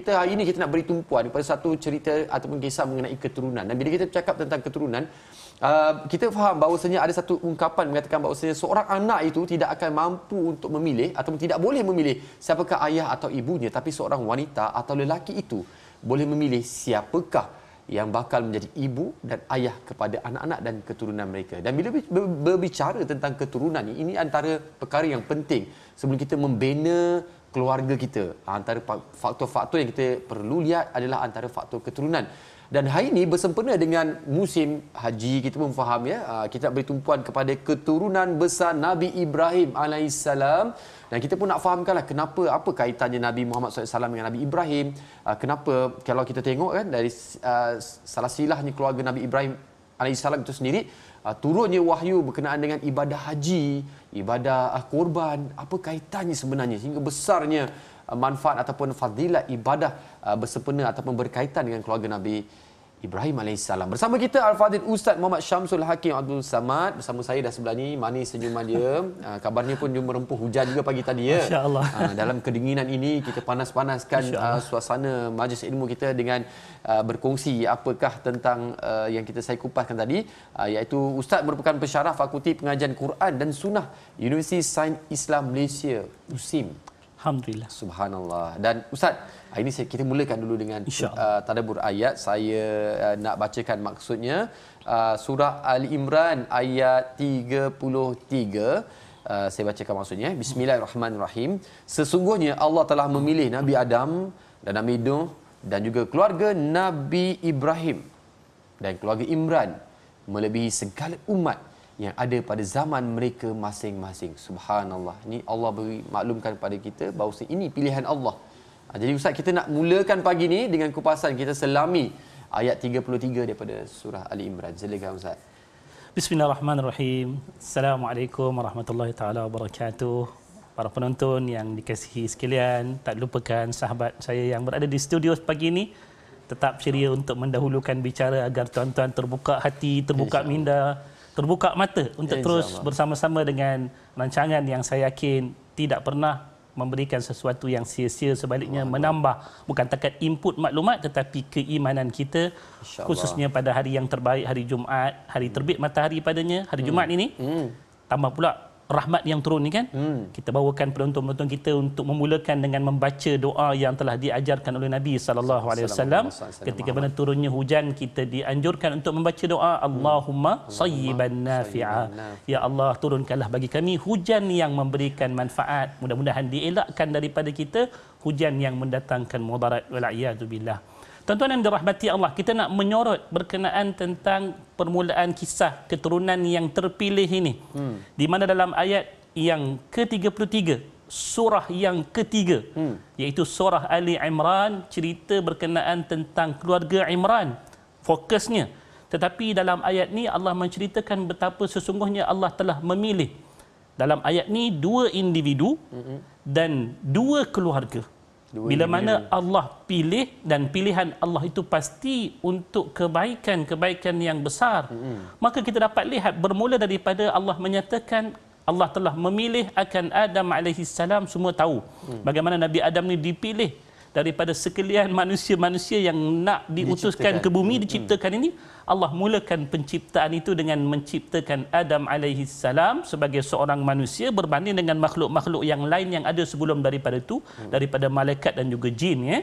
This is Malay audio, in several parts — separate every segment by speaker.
Speaker 1: kita hari ini kita nak beri tumpuan kepada satu cerita ataupun kisah mengenai keturunan. Dan bila kita bercakap tentang keturunan, uh, kita faham bahawa sebenarnya ada satu ungkapan mengatakan bahawa sebenarnya seorang anak itu tidak akan mampu untuk memilih atau tidak boleh memilih siapakah ayah atau ibunya, tapi seorang wanita atau lelaki itu boleh memilih siapakah yang bakal menjadi ibu dan ayah kepada anak-anak dan keturunan mereka. Dan bila berbicara tentang keturunan ini, ini antara perkara yang penting sebelum kita membina keluarga kita. Antara faktor-faktor yang kita perlu lihat adalah antara faktor keturunan. Dan hari ini bersempena dengan musim haji, kita pun faham ya. Ah, kita nak beri tumpuan kepada keturunan besar Nabi Ibrahim AS. Dan kita pun nak fahamkanlah kenapa, apa kaitannya Nabi Muhammad SAW dengan Nabi Ibrahim. Ah, kenapa kalau kita tengok kan dari ah, salah silahnya keluarga Nabi Ibrahim AS itu sendiri, turunnya wahyu berkenaan dengan ibadah haji ibadah uh, ah, korban apa kaitannya sebenarnya sehingga besarnya ah, manfaat ataupun fadilah ibadah uh, bersempena ataupun berkaitan dengan keluarga Nabi Ibrahim AS. Bersama kita Al-Fadid Ustaz Muhammad Syamsul Hakim Abdul Samad. Bersama saya dah sebelah ni. Manis Senyum dia. Uh, kabarnya pun dia rempuh hujan juga pagi tadi. Ya. Masya ah, dalam kedinginan ini kita panas-panaskan uh, suasana majlis ilmu kita dengan uh, berkongsi apakah tentang uh, yang kita saya kupaskan tadi. Uh, iaitu Ustaz merupakan pensyarah Fakulti Pengajian Quran dan Sunnah Universiti Sains Islam Malaysia. USIM. Alhamdulillah. Subhanallah. Dan Ustaz, ini saya, kita mulakan dulu dengan uh, tadabur ayat. Saya uh, nak bacakan maksudnya. Uh, surah Ali Imran ayat 33. Uh, saya bacakan maksudnya bismillahirrahmanirrahim sesungguhnya Allah telah memilih Nabi Adam dan Nabi Nuh dan juga keluarga Nabi Ibrahim dan keluarga Imran melebihi segala umat yang ada pada zaman mereka masing-masing. Subhanallah. Ini Allah beri maklumkan kepada kita bahawa ini pilihan Allah. Ah, jadi Ustaz, kita nak mulakan pagi ini dengan kupasan kita selami ayat 33 daripada surah Ali Imran. Silakan Ustaz.
Speaker 2: Bismillahirrahmanirrahim. Assalamualaikum warahmatullahi taala wabarakatuh. Para penonton yang dikasihi sekalian, tak lupakan sahabat saya yang berada di studio pagi ini tetap ceria untuk mendahulukan bicara agar tuan-tuan terbuka hati, terbuka minda terbuka mata untuk ya, terus bersama-sama dengan rancangan yang saya yakin tidak pernah memberikan sesuatu yang sia-sia sebaliknya Allah. menambah bukan takat input maklumat tetapi keimanan kita khususnya pada hari yang terbaik hari Jumaat hari terbit matahari padanya hari hmm. Jumaat ini hmm. tambah pula rahmat yang turun ni kan hmm. kita bawakan penonton-penonton kita untuk memulakan dengan membaca doa yang telah diajarkan oleh Nabi sallallahu alaihi wasallam ketika mana turunnya hujan kita dianjurkan untuk membaca doa hmm. Allahumma sayyiban nafi'a ya Allah turunkanlah bagi kami hujan yang memberikan manfaat mudah-mudahan dielakkan daripada kita hujan yang mendatangkan mudarat wala iazu billah Tuan-tuan yang dirahmati Allah, kita nak menyorot berkenaan tentang permulaan kisah keturunan yang terpilih ini. Hmm. Di mana dalam ayat yang ke-33, surah yang ketiga, hmm. iaitu surah Ali Imran, cerita berkenaan tentang keluarga Imran, fokusnya. Tetapi dalam ayat ni Allah menceritakan betapa sesungguhnya Allah telah memilih dalam ayat ni dua individu hmm. dan dua keluarga. Bila mana Allah pilih dan pilihan Allah itu pasti untuk kebaikan-kebaikan yang besar. Maka kita dapat lihat bermula daripada Allah menyatakan Allah telah memilih akan Adam alaihissalam semua tahu. Mm. Bagaimana Nabi Adam ni dipilih daripada sekalian manusia-manusia yang nak diutuskan ke bumi hmm. diciptakan ini Allah mulakan penciptaan itu dengan menciptakan Adam alaihi salam sebagai seorang manusia berbanding dengan makhluk-makhluk yang lain yang ada sebelum daripada itu hmm. daripada malaikat dan juga jin ya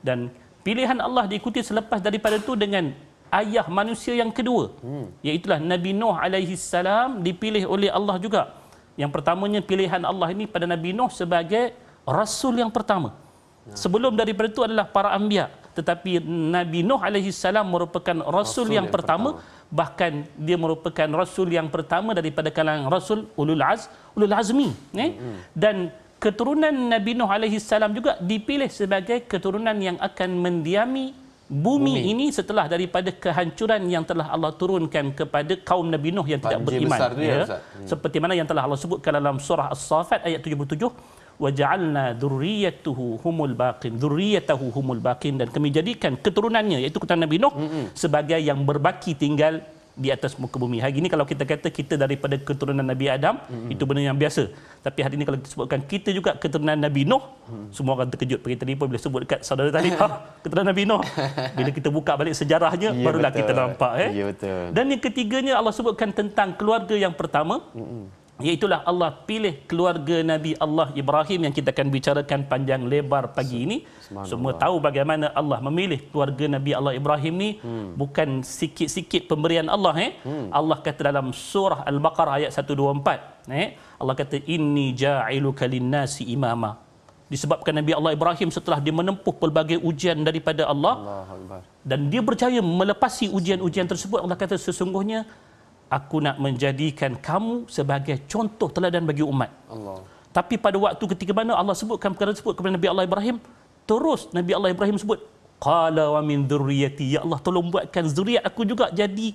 Speaker 2: dan pilihan Allah diikuti selepas daripada itu dengan ayah manusia yang kedua hmm. iaitu Nabi Nuh alaihi salam dipilih oleh Allah juga yang pertamanya pilihan Allah ini pada Nabi Nuh sebagai rasul yang pertama. Sebelum daripada itu adalah para ambia. Tetapi Nabi Nuh alaihi salam merupakan Rasul, Rasul yang, yang pertama, pertama. Bahkan dia merupakan Rasul yang pertama daripada kalangan Rasul Ulul, Az, Ulul Azmi. Eh? Hmm. Dan keturunan Nabi Nuh alaihi salam juga dipilih sebagai keturunan yang akan mendiami bumi, bumi. ini setelah daripada kehancuran yang telah Allah turunkan kepada kaum Nabi Nuh yang Banjir tidak beriman. ya? ya. hmm. Seperti mana yang telah Allah sebutkan dalam surah As-Safat ayat 77 waj'alna dhurriyyatahu humul baqin dhurriyyatahu humul baqin dan kami jadikan keturunannya iaitu keturunan Nabi Nuh mm-hmm. sebagai yang berbaki tinggal di atas muka bumi. Hari ini kalau kita kata kita daripada keturunan Nabi Adam, mm-hmm. itu benar yang biasa. Tapi hari ini kalau kita sebutkan kita juga keturunan Nabi Nuh, mm-hmm. semua orang terkejut. Pergi tadi pun bila sebut dekat saudara tadi, ha, keturunan Nabi Nuh. Bila kita buka balik sejarahnya, yeah, barulah betul. kita nampak.
Speaker 1: Eh? Yeah, betul. Dan
Speaker 2: yang ketiganya Allah sebutkan tentang keluarga yang pertama, mm-hmm. Iaitulah Allah pilih keluarga Nabi Allah Ibrahim yang kita akan bicarakan panjang lebar pagi ini. Semua tahu bagaimana Allah memilih keluarga Nabi Allah Ibrahim ni hmm. bukan sikit-sikit pemberian Allah eh. Hmm. Allah kata dalam surah Al-Baqarah ayat 124 eh. Allah kata inni ja'iluka lin-nasi imama. Disebabkan Nabi Allah Ibrahim setelah dia menempuh pelbagai ujian daripada Allah, Allah dan dia berjaya melepasi ujian-ujian tersebut Allah kata sesungguhnya aku nak menjadikan kamu sebagai contoh teladan bagi umat. Allah. Tapi pada waktu ketika mana Allah sebutkan perkara tersebut kepada Nabi Allah Ibrahim, terus Nabi Allah Ibrahim sebut, qala wa min dhurriyyati ya Allah tolong buatkan zuriat aku juga jadi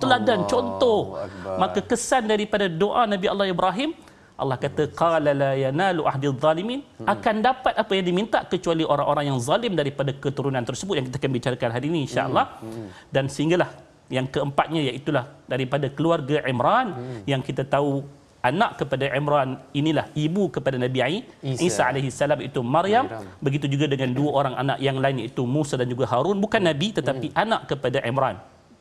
Speaker 2: teladan Allah contoh. Akbar. Maka kesan daripada doa Nabi Allah Ibrahim Allah kata qala la yanalu ahdiz zalimin hmm. akan dapat apa yang diminta kecuali orang-orang yang zalim daripada keturunan tersebut yang kita akan bicarakan hari ini insya-Allah hmm. hmm. dan sehinggalah yang keempatnya iaitulah daripada keluarga Imran hmm. yang kita tahu anak kepada Imran inilah ibu kepada Nabi Ai, Isa alaihi salam itu Maryam Mayram. begitu juga dengan dua orang anak yang lain iaitu Musa dan juga Harun bukan hmm. nabi tetapi hmm. anak kepada Imran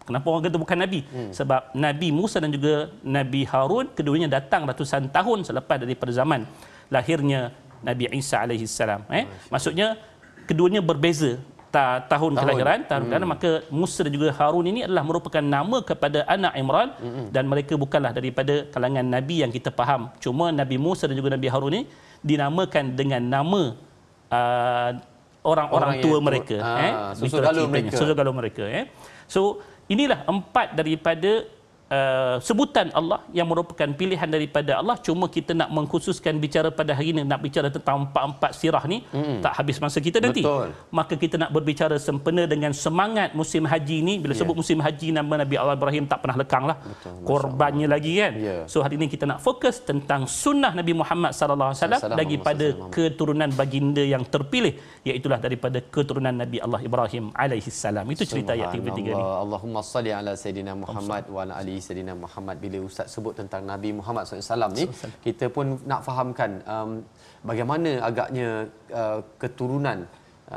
Speaker 2: kenapa orang kata bukan nabi hmm. sebab Nabi Musa dan juga Nabi Harun keduanya datang ratusan tahun selepas daripada zaman lahirnya Nabi Isa alaihi salam eh maksudnya keduanya berbeza ta tahun, tahun kelahiran tahun hmm. kelahiran maka Musa dan juga Harun ini adalah merupakan nama kepada anak Imran hmm. dan mereka bukanlah daripada kalangan nabi yang kita faham cuma Nabi Musa dan juga Nabi Harun ini dinamakan dengan nama uh, orang-orang uh, tua mereka ah, eh susu galau mereka susu galau mereka eh so inilah empat daripada Uh, sebutan Allah yang merupakan pilihan daripada Allah cuma kita nak mengkhususkan bicara pada hari ini nak bicara tentang empat-empat sirah ni mm-hmm. tak habis masa kita nanti Betul. maka kita nak berbicara sempena dengan semangat musim haji ni bila yeah. sebut musim haji nama Nabi Allah Ibrahim tak pernah lekang lah korbannya lagi kan yeah. so hari ini kita nak fokus tentang sunnah Nabi Muhammad SAW lagi pada keturunan baginda yang terpilih iaitulah daripada keturunan Nabi Allah Ibrahim alaihissalam itu cerita ayat 33 ni
Speaker 1: Allahumma salli ala Sayyidina Muhammad wa ala alihi Sayyidina Muhammad bila ustaz sebut tentang Nabi Muhammad SAW ni Salam. kita pun nak fahamkan um, bagaimana agaknya uh, keturunan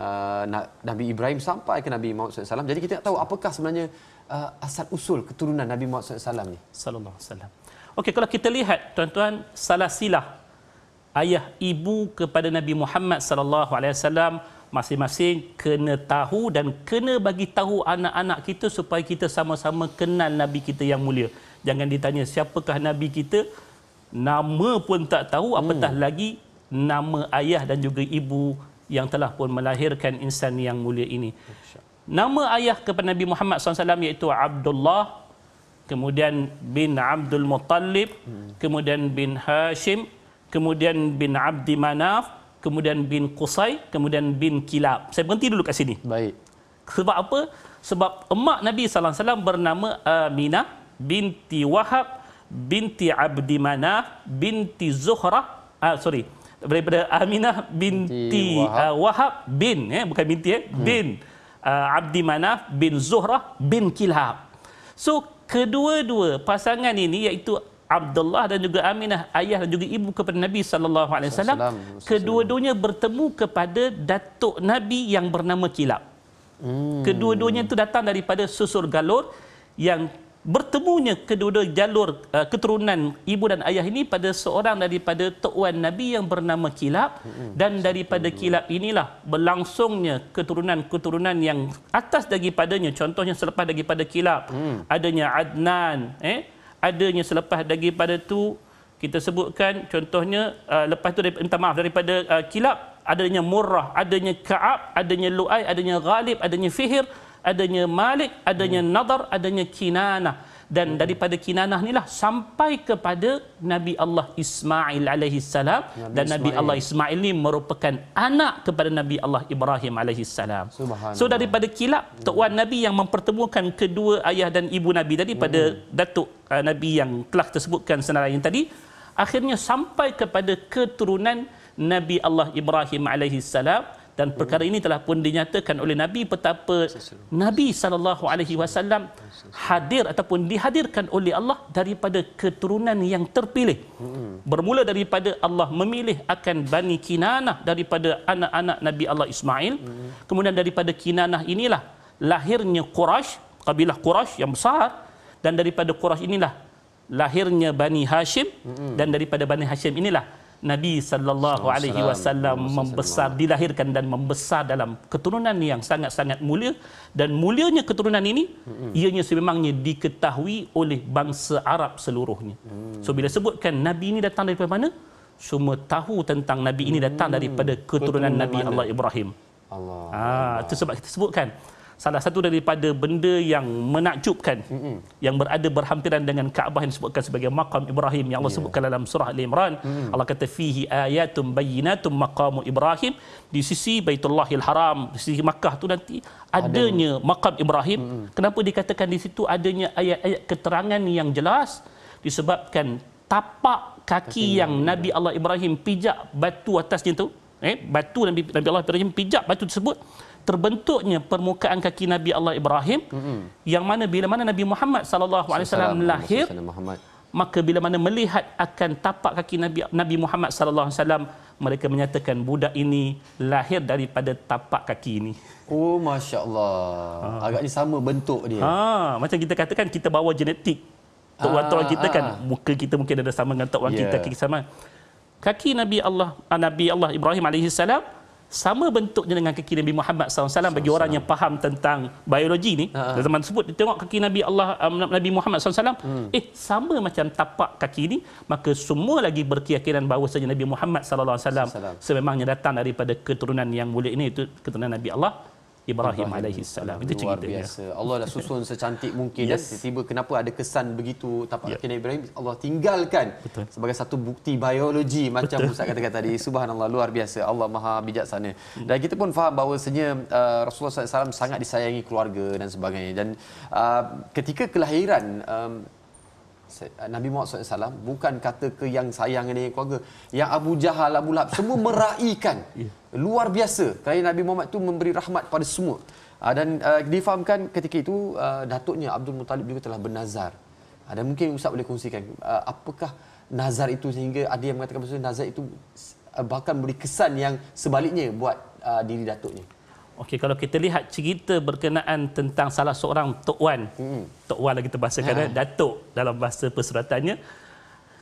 Speaker 1: uh, Nabi Ibrahim sampai ke Nabi Muhammad SAW jadi kita nak tahu apakah sebenarnya uh, asal usul keturunan Nabi Muhammad
Speaker 2: SAW ni sallallahu alaihi wasallam okey kalau kita lihat tuan-tuan salasilah ayah ibu kepada Nabi Muhammad sallallahu alaihi wasallam masing-masing kena tahu dan kena bagi tahu anak-anak kita supaya kita sama-sama kenal nabi kita yang mulia jangan ditanya siapakah nabi kita nama pun tak tahu apatah hmm. lagi nama ayah dan juga ibu yang telah pun melahirkan insan yang mulia ini nama ayah kepada nabi Muhammad SAW iaitu Abdullah kemudian bin Abdul Muttalib hmm. kemudian bin Hashim kemudian bin Abdi Manaf kemudian bin Qusai, kemudian bin Kilab. Saya berhenti dulu kat sini. Baik. Sebab apa? Sebab emak Nabi sallallahu alaihi wasallam bernama Aminah binti Wahab binti Abdi Manaf binti Zuhrah. Ah sorry. Daripada Aminah binti, binti ah, Wahab. Uh, Wahab bin eh bukan binti eh hmm. bin uh, Abdi Manaf bin Zuhrah bin Kilab. So kedua-dua pasangan ini iaitu Abdullah dan juga Aminah ayah dan juga ibu kepada Nabi sallallahu alaihi wasallam kedua-duanya bertemu kepada datuk Nabi yang bernama Kilab. Hmm. Kedua-duanya itu datang daripada susur galur yang bertemunya kedua-dua jalur uh, keturunan ibu dan ayah ini pada seorang daripada tuan Nabi yang bernama Kilab hmm. dan daripada hmm. Kilab inilah berlangsungnya keturunan-keturunan yang atas daripadanya contohnya selepas daripada Kilab hmm. adanya Adnan eh adanya selepas daripada tu kita sebutkan contohnya uh, lepas tu minta maaf daripada uh, kilab adanya murrah adanya ka'ab adanya luai adanya galib, adanya fihir adanya malik adanya hmm. nadar adanya kinanah dan hmm. daripada Kinanah inilah sampai kepada Nabi Allah Ismail alaihi salam dan Nabi Ismail. Allah Ismail ini merupakan anak kepada Nabi Allah Ibrahim alaihi salam. So daripada kilap hmm. tokwan Nabi yang mempertemukan kedua ayah dan ibu Nabi tadi pada hmm. datuk uh, Nabi yang telah tersebutkan senarai yang tadi akhirnya sampai kepada keturunan Nabi Allah Ibrahim alaihi salam. Hmm dan oh. perkara ini telah pun dinyatakan oleh Nabi betapa Nabi sallallahu alaihi wasallam hadir ataupun dihadirkan oleh Allah daripada keturunan yang terpilih hmm. bermula daripada Allah memilih akan Bani Kinanah daripada anak-anak Nabi Allah Ismail hmm. kemudian daripada Kinanah inilah lahirnya Quraisy kabilah Quraisy yang besar dan daripada Quraisy inilah lahirnya Bani Hashim hmm. dan daripada Bani Hashim inilah Nabi sallallahu alaihi wasallam membesar dilahirkan dan membesar dalam keturunan yang sangat-sangat mulia dan mulianya keturunan ini ianya sememangnya diketahui oleh bangsa Arab seluruhnya. Mm. So bila sebutkan nabi ini datang dari mana? Semua tahu tentang nabi ini datang mm. daripada keturunan Nabi Allah Ibrahim. Allah. Ah, itu sebab kita sebutkan salah satu daripada benda yang menakjubkan mm-hmm. yang berada berhampiran dengan Kaabah yang disebutkan sebagai maqam Ibrahim yang Allah yeah. sebutkan dalam surah Al-Imran mm-hmm. Allah kata fihi ayatun bayyinatun maqam Ibrahim di sisi Baitullahil Haram di sisi Makkah tu nanti adanya Ada. maqam Ibrahim mm-hmm. kenapa dikatakan di situ adanya ayat-ayat keterangan yang jelas disebabkan tapak kaki Kasi yang Nabi Allah Ibrahim pijak batu atasnya tu eh batu Nabi Nabi Allah Ibrahim pijak batu tersebut terbentuknya permukaan kaki Nabi Allah Ibrahim mm-hmm. yang mana bila mana Nabi Muhammad sallallahu alaihi wasallam lahir maka bila mana melihat akan tapak kaki Nabi Nabi Muhammad sallallahu alaihi wasallam mereka menyatakan budak ini lahir daripada tapak kaki ini oh masya-Allah ha. agaknya sama bentuk dia ha macam kita katakan kita bawa genetik
Speaker 1: tok ha, orang ah, kita ha. kan ah,
Speaker 2: muka kita mungkin ada sama dengan tok orang yeah. kita kaki sama kaki Nabi Allah Nabi Allah Ibrahim alaihi salam sama bentuknya dengan kaki Nabi Muhammad SAW bagi Salam. orang yang faham tentang biologi ni ha. ha. zaman sebut dia tengok kaki Nabi Allah um, Nabi Muhammad SAW hmm. eh sama macam tapak kaki ni maka semua lagi berkeyakinan bahawa sahaja Nabi Muhammad SAW Salam. sememangnya datang daripada keturunan yang mulia ini itu keturunan Nabi Allah Ibrahim alaihi salam. Itu cerita ya. biasa.
Speaker 1: Allah dah susun secantik mungkin yes. dan ya. tiba kenapa ada kesan begitu tapak yeah. kena Ibrahim Allah tinggalkan Betul. sebagai satu bukti biologi Betul. macam Ustaz kata kata tadi. Subhanallah luar biasa. Allah Maha bijaksana. Hmm. Dan kita pun faham bahawasanya uh, Rasulullah SAW sangat disayangi keluarga dan sebagainya dan uh, ketika kelahiran um, Nabi Muhammad SAW bukan kata ke yang sayang ini keluarga yang Abu Jahal Abu Lahab semua meraihkan. Ya luar biasa kerana Nabi Muhammad itu memberi rahmat pada semua uh, dan uh, difahamkan ketika itu uh, datuknya Abdul Muttalib juga telah bernazar uh, dan mungkin ustaz boleh kongsikan uh, apakah nazar itu sehingga ada yang mengatakan bahawa nazar itu bahkan beri kesan yang sebaliknya buat uh, diri datuknya
Speaker 2: Okey kalau kita lihat cerita berkenaan tentang salah seorang tok wan hmm. tok wan lagi terbahasakan ha. Eh, datuk dalam bahasa perseratannya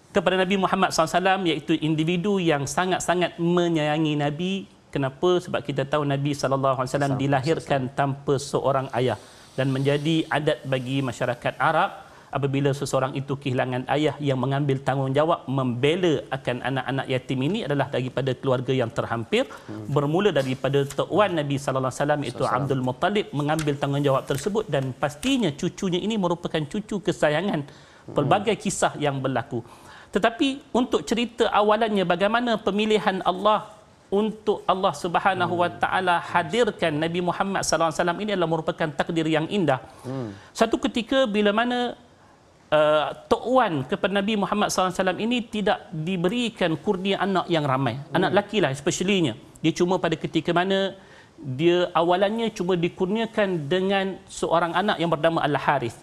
Speaker 2: kepada Nabi Muhammad SAW iaitu individu yang sangat-sangat menyayangi Nabi Kenapa? Sebab kita tahu Nabi SAW Islam, dilahirkan tanpa seorang ayah. Dan menjadi adat bagi masyarakat Arab apabila seseorang itu kehilangan ayah yang mengambil tanggungjawab membela akan anak-anak yatim ini adalah daripada keluarga yang terhampir hmm. bermula daripada tuan Nabi sallallahu alaihi wasallam itu Abdul Muttalib mengambil tanggungjawab tersebut dan pastinya cucunya ini merupakan cucu kesayangan hmm. pelbagai kisah yang berlaku tetapi untuk cerita awalannya bagaimana pemilihan Allah untuk Allah Subhanahu wa taala hadirkan Nabi Muhammad sallallahu alaihi wasallam ini adalah merupakan takdir yang indah. Hmm. Satu ketika bila mana uh, Tok kepada Nabi Muhammad sallallahu alaihi wasallam ini tidak diberikan kurnia anak yang ramai. Hmm. Anak lelaki lah especially-nya. Dia cuma pada ketika mana dia awalannya cuma dikurniakan dengan seorang anak yang bernama Al-Harith.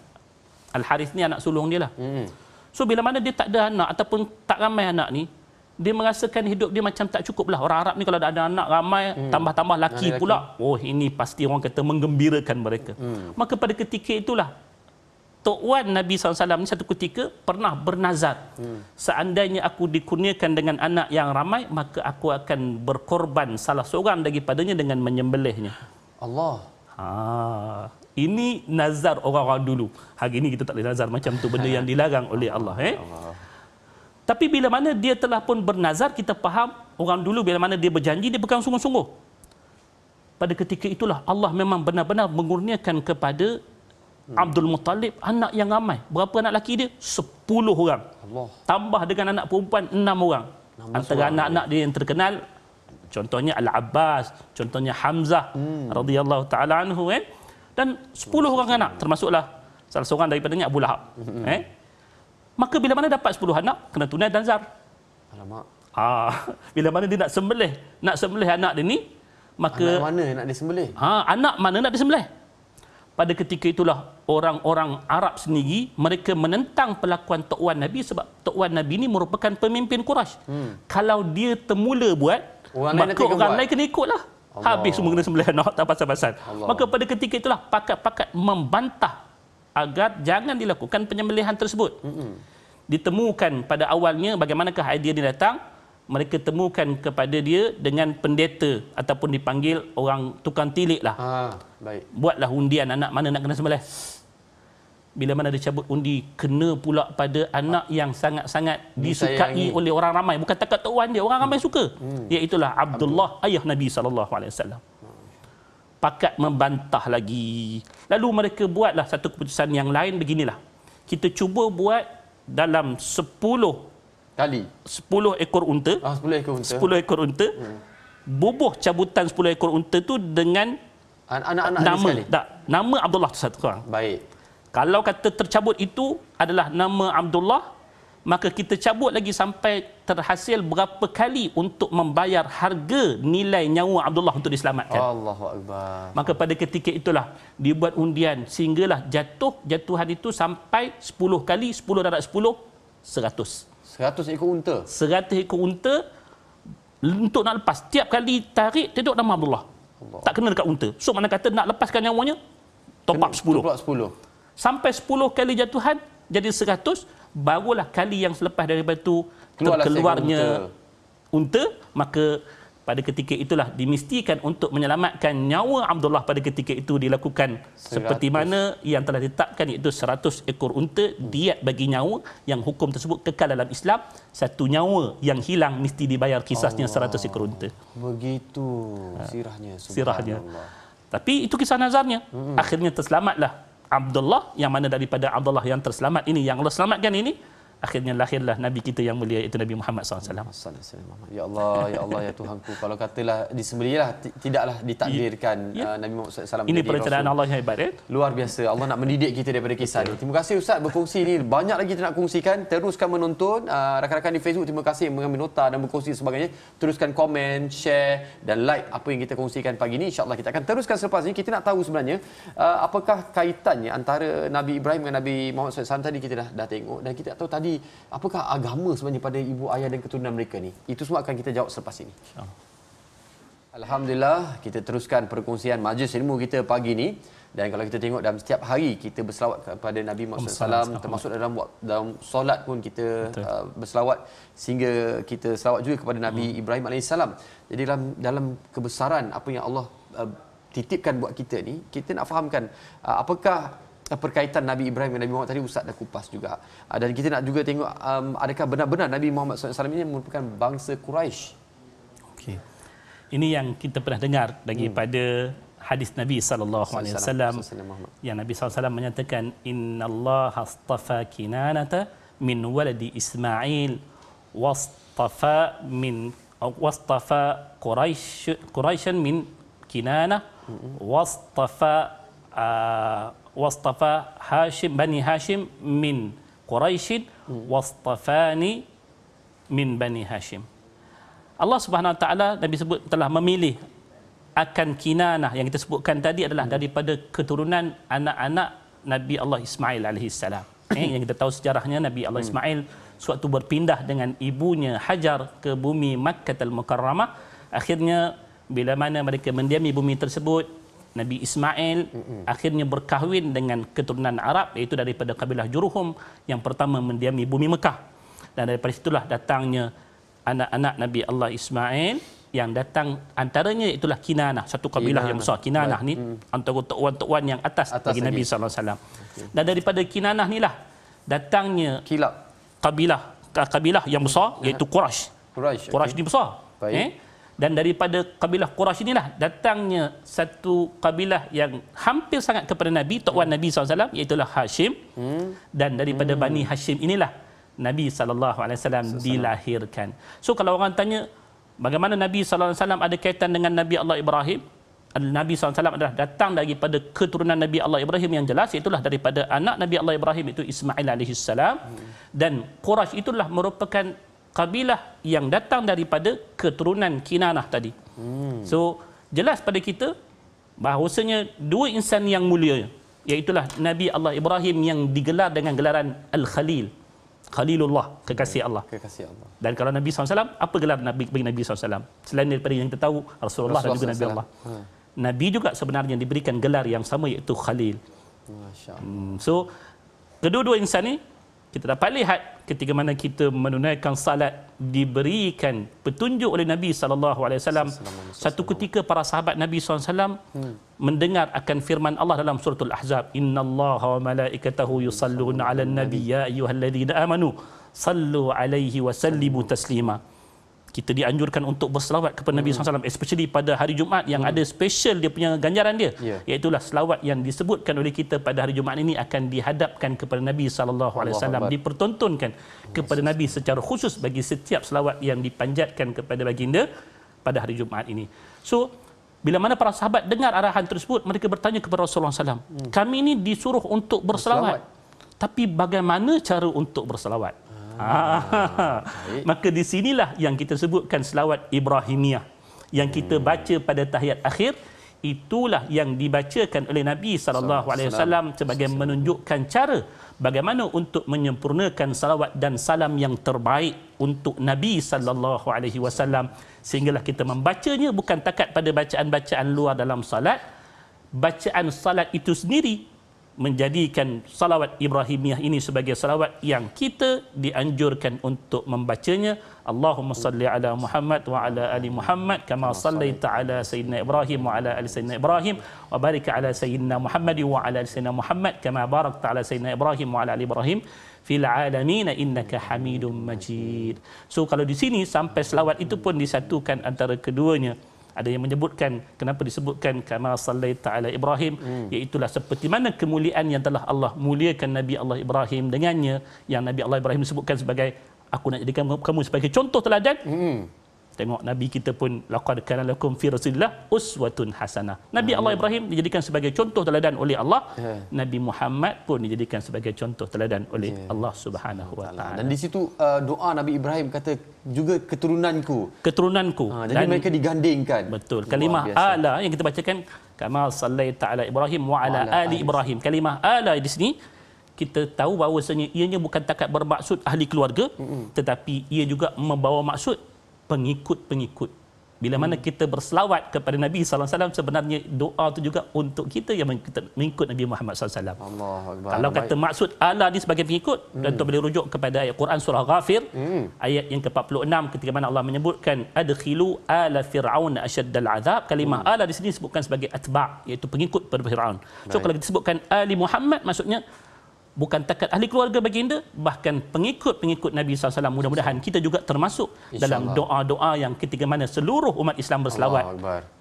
Speaker 2: Al-Harith ni anak sulung dia lah. Hmm. So bila mana dia tak ada anak ataupun tak ramai anak ni, dia merasakan hidup dia macam tak cukup lah. Orang Arab ni kalau ada anak ramai, hmm. tambah-tambah hmm. laki, laki pula. Oh, ini pasti orang kata menggembirakan mereka. Hmm. Maka pada ketika itulah, Tok Wan Nabi SAW ni satu ketika pernah bernazar. Hmm. Seandainya aku dikurniakan dengan anak yang ramai, maka aku akan berkorban salah seorang daripadanya dengan menyembelihnya. Allah. Ha. Ini nazar orang-orang dulu. Hari ini kita tak boleh nazar macam tu. Benda yang dilarang oleh Allah. Eh? Allah. Tapi bila mana dia telah pun bernazar, kita faham orang dulu bila mana dia berjanji, dia pegang sungguh-sungguh. Pada ketika itulah Allah memang benar-benar mengurniakan kepada hmm. Abdul Muttalib anak yang ramai. Berapa anak lelaki dia? Sepuluh orang. Allah. Tambah dengan anak perempuan, enam orang. Nama Antara anak-anak dia. yang terkenal, contohnya Al-Abbas, contohnya Hamzah hmm. radhiyallahu taala anhu Eh? Dan sepuluh orang anak termasuklah salah seorang daripadanya Abu Lahab. Hmm. Eh? Maka bila mana dapat 10 anak, kena tunai dan zar. Alamak. Ah, bila mana dia nak sembelih, nak sembelih anak dia ni, maka anak mana nak disembelih? Ha, ah, anak mana nak disembelih? Pada ketika itulah orang-orang Arab sendiri mereka menentang pelakuan Tok Nabi sebab Tok Nabi ini merupakan pemimpin Quraisy. Hmm. Kalau dia termula buat, orang maka lain orang lain kena ikutlah. Allah. Habis semua kena sembelih anak tak pasal-pasal. Maka pada ketika itulah pakat-pakat membantah agar jangan dilakukan penyembelihan tersebut. Mm-hmm. Ditemukan pada awalnya bagaimanakah idea dia datang, mereka temukan kepada dia dengan pendeta ataupun dipanggil orang tukang tilik lah. Ha, baik. Buatlah undian anak mana nak kena sembelih. Bila mana dia cabut undi, kena pula pada anak yang sangat-sangat disukai Disayangi. oleh orang ramai. Bukan takat tuan dia, orang ramai suka. Hmm. Iaitulah Abdullah, Abdul. ayah Nabi SAW pakat membantah lagi. Lalu mereka buatlah satu keputusan yang lain beginilah. Kita cuba buat dalam 10 kali 10 ekor unta. Ah 10 ekor unta. 10 ekor unta. Hmm. Bubuh cabutan 10 ekor unta tu dengan anak-anak nama, sekali. Tak, nama Abdullah tu satu orang. Baik. Kalau kata tercabut itu adalah nama Abdullah, maka kita cabut lagi sampai terhasil berapa kali untuk membayar harga nilai nyawa Abdullah untuk diselamatkan. Allahuakbar. Maka pada ketika itulah dibuat undian sehinggalah jatuh jatuhan itu sampai 10 kali 10 darat 10 100. 100 ekor unta. 100 ekor unta untuk nak lepas tiap kali tarik tidur nama Abdullah. Allah. Tak kena dekat unta. So mana kata nak lepaskan nyawanya? Top up 10. 10. Sampai 10 kali jatuhan jadi 100 barulah kali yang selepas daripada itu terkeluarnya unta. unta maka pada ketika itulah dimistikan untuk menyelamatkan nyawa Abdullah pada ketika itu dilakukan seperti mana yang telah ditetapkan iaitu 100 ekor unta diat bagi nyawa yang hukum tersebut kekal dalam Islam satu nyawa yang hilang mesti dibayar kisahnya 100 ekor oh, unta begitu ha. sirahnya sirahnya tapi itu kisah nazarnya hmm. akhirnya terselamatlah Abdullah yang mana daripada Abdullah yang terselamat ini yang Allah selamatkan ini akhirnya lahirlah nabi kita yang mulia iaitu nabi Muhammad SAW.
Speaker 1: Ya Allah ya Allah ya Tuhanku kalau katalah disembelihlah tidaklah ditakdirkan ya. Ya. nabi Muhammad SAW Ini perencanaan Allah yang hebat ya. Luar biasa Allah nak mendidik kita daripada kisah ini. Terima kasih ustaz berkongsi ini banyak lagi kita nak kongsikan teruskan menonton uh, rakan-rakan di Facebook terima kasih mengambil nota dan berkongsi sebagainya teruskan komen share dan like apa yang kita kongsikan pagi ini insyaallah kita akan teruskan selepas ini kita nak tahu sebenarnya uh, apakah kaitannya antara Nabi Ibrahim dengan Nabi Muhammad SAW tadi kita dah, dah tengok dan kita tahu tadi tadi apakah agama sebenarnya pada ibu ayah dan keturunan mereka ni itu semua akan kita jawab selepas ini Alhamdulillah kita teruskan perkongsian majlis ilmu kita pagi ni dan kalau kita tengok dalam setiap hari kita berselawat kepada Nabi Muhammad SAW termasuk dalam dalam solat pun kita uh, berselawat sehingga kita selawat juga kepada Nabi hmm. Ibrahim alaihissalam. Jadi dalam dalam kebesaran apa yang Allah uh, titipkan buat kita ni kita nak fahamkan uh, apakah perkaitan Nabi Ibrahim dan Nabi Muhammad tadi Ustaz dah kupas juga. Ah, dan kita nak juga tengok um, adakah benar-benar Nabi Muhammad SAW ini merupakan bangsa Quraisy.
Speaker 2: Okey. Ini yang kita pernah dengar daripada hmm. hadis Nabi sallallahu alaihi wasallam yang Nabi sallallahu alaihi wasallam menyatakan innallaha astafa kinanata min waladi Ismail wastafa min wastafa Quraisy Quraisyan min kinana hmm. wastafa uh, واصطفى هاشم بني هاشم من قريش واصطفاني من بني هاشم Allah Subhanahu Wa Taala Nabi sebut telah memilih akan kinanah yang kita sebutkan tadi adalah hmm. daripada keturunan anak-anak Nabi Allah Ismail alaihi salam. Eh, yang kita tahu sejarahnya Nabi Allah hmm. Ismail suatu berpindah dengan ibunya Hajar ke bumi Makkah al-Mukarramah. Akhirnya bila mana mereka mendiami bumi tersebut, Nabi Ismail mm-hmm. akhirnya berkahwin dengan keturunan Arab iaitu daripada kabilah Jurhum yang pertama mendiami bumi Mekah. Dan daripada situlah datangnya anak-anak Nabi Allah Ismail yang datang antaranya itulah Kinanah, satu kabilah Kinanah. yang besar. Kinanah right. ni mm. antara tuan-tuan yang atas, atas bagi Nabi sallallahu alaihi wasallam. Dan daripada Kinanah nilah datangnya Kilab. kabilah kabilah yang besar iaitu Quraisy. Quraisy. Quraisy okay. ni besar. Baik. Eh? dan daripada kabilah Quraisy inilah datangnya satu kabilah yang hampir sangat kepada Nabi tokoh hmm. Nabi SAW alaihi iaitu Hashim hmm. dan daripada hmm. Bani Hashim inilah Nabi SAW dilahirkan. So kalau orang tanya bagaimana Nabi SAW ada kaitan dengan Nabi Allah Ibrahim? Nabi SAW adalah datang daripada keturunan Nabi Allah Ibrahim yang jelas itulah daripada anak Nabi Allah Ibrahim itu Ismail alaihi salam hmm. dan Quraisy itulah merupakan kabilah yang datang daripada keturunan Kinanah tadi. Hmm. So, jelas pada kita bahawasanya dua insan yang mulia iaitulah Nabi Allah Ibrahim yang digelar dengan gelaran Al-Khalil. Khalilullah, kekasih hmm, Allah. Kekasih Allah. Dan kalau Nabi SAW, apa gelar Nabi bagi Nabi SAW? Selain daripada yang kita tahu, Rasulullah, Rasulullah dan juga Nabi SAW. Allah. Hmm. Nabi juga sebenarnya diberikan gelar yang sama iaitu Khalil. Masya Allah. Hmm, so, kedua-dua insan ini kita dapat lihat ketika mana kita menunaikan salat diberikan petunjuk oleh Nabi SAW satu ketika para sahabat Nabi SAW hmm. mendengar akan firman Allah dalam al Ahzab Inna Allah wa malaikatahu yusalluna ala nabi ya ayuhalladhina amanu sallu alaihi wa sallimu taslima hmm kita dianjurkan untuk berselawat kepada Nabi hmm. SAW especially pada hari Jumaat yang hmm. ada special dia punya ganjaran dia ya. iaitu lah selawat yang disebutkan oleh kita pada hari Jumaat ini akan dihadapkan kepada Nabi SAW dipertontonkan kepada Nabi secara khusus bagi setiap selawat yang dipanjatkan kepada baginda pada hari Jumaat ini so bila mana para sahabat dengar arahan tersebut mereka bertanya kepada Rasulullah SAW hmm. kami ini disuruh untuk berselawat tapi bagaimana cara untuk berselawat Ah. Maka di sinilah yang kita sebutkan selawat Ibrahimiyah. Yang kita hmm. baca pada tahiyat akhir, itulah yang dibacakan oleh Nabi SAW sebagai menunjukkan cara bagaimana untuk menyempurnakan salawat dan salam yang terbaik untuk Nabi SAW sehinggalah kita membacanya bukan takat pada bacaan-bacaan luar dalam salat bacaan salat itu sendiri menjadikan salawat Ibrahimiyah ini sebagai salawat yang kita dianjurkan untuk membacanya Allahumma salli ala Muhammad wa ala ali Muhammad kama sallaita ala sayyidina Ibrahim wa ala ali sayyidina Ibrahim wa barik ala sayyidina Muhammad wa ala ali sayyidina Muhammad kama barakta ala sayyidina Ibrahim wa ala ali Ibrahim fil alamin innaka hamidum majid so kalau di sini sampai salawat itu pun disatukan antara keduanya ada yang menyebutkan kenapa disebutkan kama sallaita ala ibrahim hmm. iaitu seperti mana kemuliaan yang telah Allah muliakan nabi Allah Ibrahim dengannya yang nabi Allah Ibrahim disebutkan sebagai aku nak jadikan kamu sebagai contoh teladan hmm. Tengok Nabi kita pun laqad kana lakum fi rasulillah uswatun hasanah. Nabi hmm. Allah Ibrahim dijadikan sebagai contoh teladan oleh Allah. Ya. Nabi Muhammad pun dijadikan sebagai contoh teladan oleh ya. Allah Subhanahu wa taala. Dan di
Speaker 1: situ uh, doa Nabi Ibrahim kata juga keturunanku.
Speaker 2: Keturunanku.
Speaker 1: Ha, jadi mereka digandingkan. Betul. Kalimah ala
Speaker 2: yang kita bacakan kama sallaita ala Ibrahim wa ala ali Ibrahim. Kalimah ala di sini kita tahu bahawasanya ianya bukan takat bermaksud ahli keluarga mm-hmm. tetapi ia juga membawa maksud pengikut-pengikut. Bila mana hmm. kita berselawat kepada Nabi sallallahu alaihi wasallam sebenarnya doa itu juga untuk kita yang mengikut Nabi Muhammad sallallahu alaihi wasallam. Kalau kata Baik. maksud Allah ni sebagai pengikut hmm. dan tu boleh rujuk kepada ayat Quran surah Ghafir hmm. ayat yang ke-46 ketika mana Allah menyebutkan adkhilu ala fir'aun asyaddal azab kalimah hmm. ala di sini disebutkan sebagai atba' iaitu pengikut pada Firaun. So kalau kita sebutkan ali Muhammad maksudnya bukan takat ahli keluarga baginda bahkan pengikut-pengikut Nabi SAW mudah-mudahan kita juga termasuk dalam doa-doa yang ketika mana seluruh umat Islam berselawat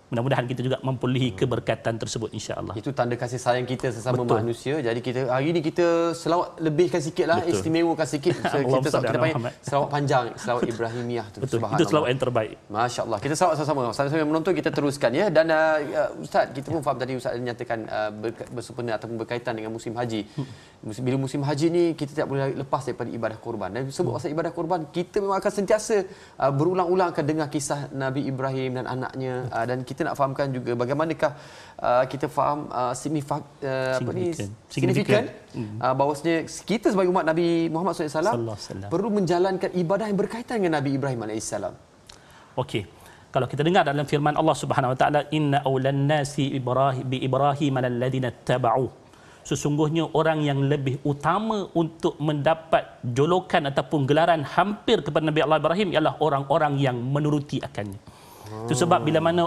Speaker 2: Mudah-mudahan kita juga mempulihi keberkatan tersebut insya-Allah. Itu tanda kasih sayang kita sesama Betul. manusia. Jadi kita hari ini kita selawat lebihkan sikitlah, istimewakan
Speaker 1: sikit kita tak kena panggil selawat panjang, selawat Ibrahimiah. tu Betul. Itu selawat yang terbaik. Masya-Allah. Kita selawat sama-sama. Sama-sama menonton kita teruskan ya. Dan uh, uh ustaz, kita pun ya. faham tadi ustaz menyatakan uh, bersempena ataupun berkaitan dengan musim haji. Hmm. Musim bila musim haji ni kita tak boleh lepas daripada ibadah korban. Dan sebab hmm. pasal ibadah korban, kita memang akan sentiasa uh, berulang-ulang kedengar kisah Nabi Ibrahim dan anaknya uh, dan kita kita nak fahamkan juga bagaimanakah uh, kita faham uh, signifak, uh, apa ni signifikan uh, bahawasanya kita sebagai umat Nabi Muhammad SAW alaihi perlu menjalankan ibadah yang berkaitan dengan Nabi Ibrahim A.S.
Speaker 2: Okey. Kalau kita dengar dalam firman Allah Subhanahu Wa Taala inna awlan nasi ibrahim bi ibrahim alladziina tabau sesungguhnya orang yang lebih utama untuk mendapat jolokan ataupun gelaran hampir kepada Nabi Allah Ibrahim ialah orang-orang yang menuruti akannya. Itu sebab bila mana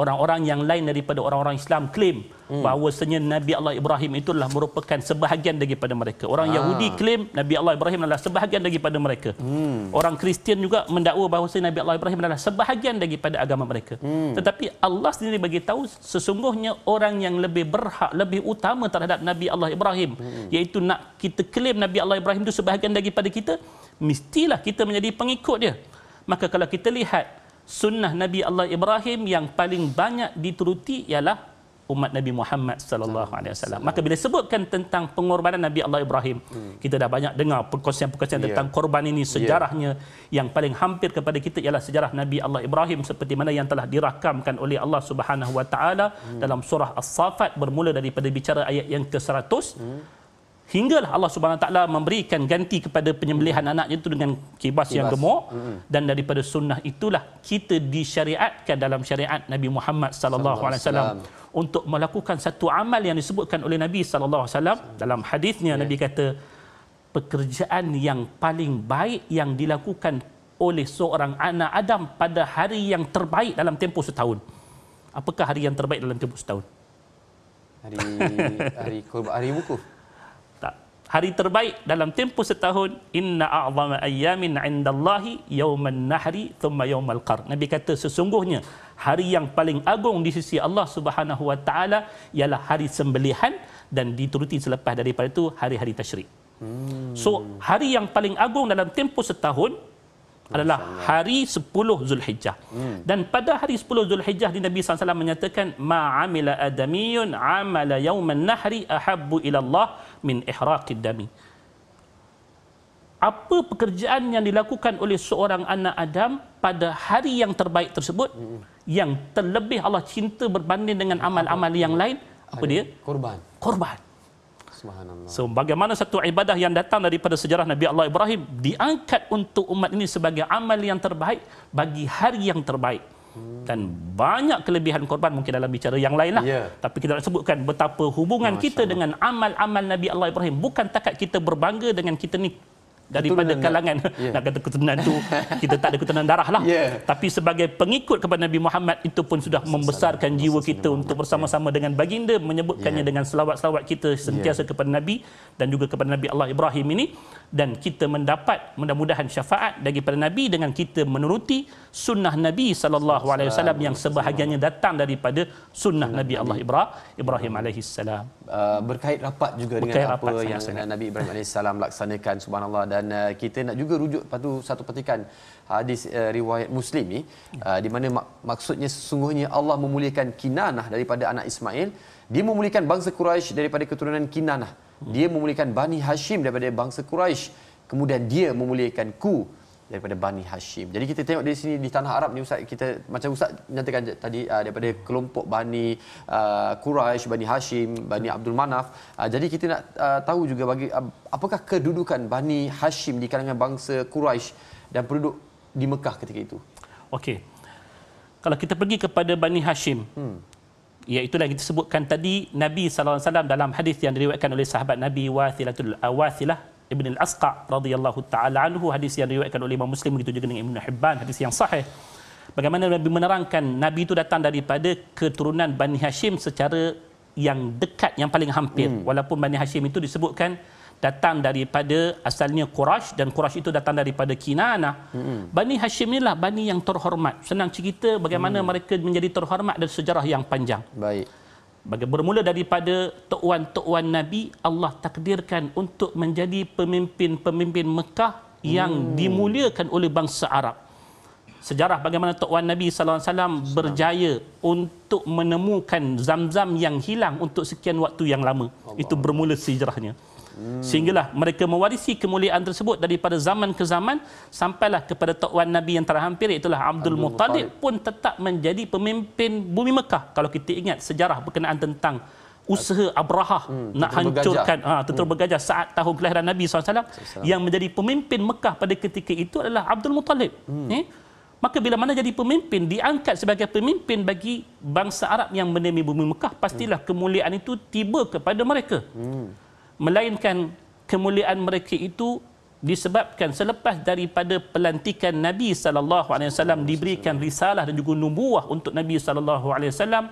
Speaker 2: orang-orang yang lain daripada orang-orang Islam klaim hmm. bahawasanya Nabi Allah Ibrahim itulah merupakan sebahagian daripada mereka. Orang ha. Yahudi klaim Nabi Allah Ibrahim adalah sebahagian daripada mereka. Hmm. Orang Kristian juga mendakwa bahawasanya Nabi Allah Ibrahim adalah sebahagian daripada agama mereka. Hmm. Tetapi Allah sendiri bagi tahu sesungguhnya orang yang lebih berhak, lebih utama terhadap Nabi Allah Ibrahim hmm. iaitu nak kita klaim Nabi Allah Ibrahim itu sebahagian daripada kita, mestilah kita menjadi pengikut dia. Maka kalau kita lihat sunnah Nabi Allah Ibrahim yang paling banyak dituruti ialah umat Nabi Muhammad sallallahu alaihi wasallam. Maka bila sebutkan tentang pengorbanan Nabi Allah Ibrahim, hmm. kita dah banyak dengar perkongsian-perkongsian yeah. tentang korban ini ya. sejarahnya yeah. yang paling hampir kepada kita ialah sejarah Nabi Allah Ibrahim seperti mana yang telah dirakamkan oleh Allah Subhanahu wa taala hmm. dalam surah As-Saffat bermula daripada bicara ayat yang ke-100. Hmm hinggalah Allah Subhanahu taala memberikan ganti kepada penyembelihan anaknya itu dengan kibas, yang gemuk hmm dan daripada sunnah itulah kita disyariatkan dalam syariat Nabi Muhammad sallallahu alaihi wasallam untuk melakukan satu amal yang disebutkan oleh Nabi sallallahu alaihi wasallam dalam hadisnya yeah. Nabi kata pekerjaan yang paling baik yang dilakukan oleh seorang anak Adam pada hari yang terbaik dalam tempoh setahun. Apakah hari yang terbaik dalam tempoh setahun?
Speaker 1: Hari hari
Speaker 2: hari wukuf hari terbaik dalam tempoh setahun inna a'zama ayyamin indallahi yawman nahri thumma yawmal qar nabi kata sesungguhnya hari yang paling agung di sisi Allah Subhanahu wa taala ialah hari sembelihan dan dituruti selepas daripada itu hari-hari tasyrik hmm. so hari yang paling agung dalam tempoh setahun adalah hari 10 Zulhijjah. Hmm. Dan pada hari 10 Zulhijjah di Nabi SAW menyatakan ma amila adamiyun amala yawman nahri ahabbu ila Allah min ihraqid dami. Apa pekerjaan yang dilakukan oleh seorang anak Adam pada hari yang terbaik tersebut hmm. yang terlebih Allah cinta berbanding dengan amal-amal yang lain? Apa dia? Korban. Korban. So bagaimana satu ibadah yang datang daripada sejarah Nabi Allah Ibrahim diangkat untuk umat ini sebagai amal yang terbaik bagi hari yang terbaik. Hmm. Dan banyak kelebihan korban mungkin dalam bicara yang lain lah. Yeah. Tapi kita nak sebutkan betapa hubungan Masya kita Allah. dengan amal-amal Nabi Allah Ibrahim. Bukan takat kita berbangga dengan kita ni daripada keturunan kalangan yeah. nak kata keturunan tu kita tak ada keturunan darah lah yeah. tapi sebagai pengikut kepada Nabi Muhammad itu pun sudah membesarkan Masa jiwa kita untuk bersama-sama yeah. dengan baginda menyebutkannya yeah. dengan selawat-selawat kita ya. sentiasa yeah. kepada Nabi dan juga kepada Nabi Allah Ibrahim ini dan kita mendapat mudah-mudahan syafaat daripada Nabi dengan kita menuruti sunnah Nabi sallallahu alaihi wasallam yang sebahagiannya datang daripada sunnah Nabi Allah Ibrahim Ibrahim alaihi salam Uh, berkait rapat juga berkait dengan rapat apa yang sangat.
Speaker 1: Nabi Ibrahim AS laksanakan subhanallah dan uh, kita nak juga rujuk pada satu petikan hadis uh, riwayat Muslim ni uh, di mana mak- maksudnya sesungguhnya Allah memuliakan Kinanah daripada anak Ismail dia memuliakan bangsa Quraisy daripada keturunan Kinanah dia memuliakan Bani Hashim daripada bangsa Quraisy kemudian dia memulihkan ku daripada Bani Hashim. Jadi kita tengok di sini di tanah Arab ni ustaz kita macam ustaz nyatakan tadi uh, daripada kelompok Bani uh, ah, Quraisy, Bani Hashim, Bani Abdul Manaf. Uh, jadi kita nak uh, tahu juga bagi uh, apakah kedudukan Bani Hashim
Speaker 2: di kalangan bangsa Quraisy dan penduduk di Mekah ketika itu. Okey. Kalau kita pergi kepada Bani Hashim, hmm. iaitu ya, yang kita sebutkan tadi Nabi sallallahu alaihi wasallam dalam hadis yang diriwayatkan oleh sahabat Nabi Wathilatul Awathilah uh, Ibn Al-Asqa' radhiyallahu ta'ala anhu hadis yang diriwayatkan oleh Imam Muslim begitu juga dengan Ibn Hibban hadis yang sahih bagaimana Nabi menerangkan Nabi itu datang daripada keturunan Bani Hashim secara yang dekat yang paling hampir hmm. walaupun Bani Hashim itu disebutkan datang daripada asalnya Quraisy dan Quraisy itu datang daripada Kinana. Hmm. Bani Hashim inilah bani yang terhormat. Senang cerita bagaimana hmm. mereka menjadi terhormat dan sejarah yang panjang. Baik. Bagi bermula daripada tokuan tokuan Nabi Allah takdirkan untuk menjadi pemimpin-pemimpin Mekah yang hmm. dimuliakan oleh bangsa Arab. Sejarah bagaimana tokuan Nabi sallallahu alaihi wasallam berjaya untuk menemukan zam-zam yang hilang untuk sekian waktu yang lama. Allah. Itu bermula sejarahnya. Hmm. Sehinggalah mereka mewarisi kemuliaan tersebut daripada zaman ke zaman sampailah kepada tokoh Nabi yang terhampir itulah Abdul, Abdul Muttalib pun tetap menjadi pemimpin bumi Mekah. Kalau kita ingat sejarah berkenaan tentang usaha Abraha hmm, nak hancurkan ha, tentera hmm. bergajah saat tahun kelahiran Nabi SAW Sesam. yang menjadi pemimpin Mekah pada ketika itu adalah Abdul Muttalib. Hmm. Eh? Maka bila mana jadi pemimpin, diangkat sebagai pemimpin bagi bangsa Arab yang menemui bumi Mekah, pastilah hmm. kemuliaan itu tiba kepada mereka. Hmm melainkan kemuliaan mereka itu disebabkan selepas daripada pelantikan Nabi sallallahu alaihi wasallam diberikan risalah dan juga nubuah untuk Nabi sallallahu alaihi wasallam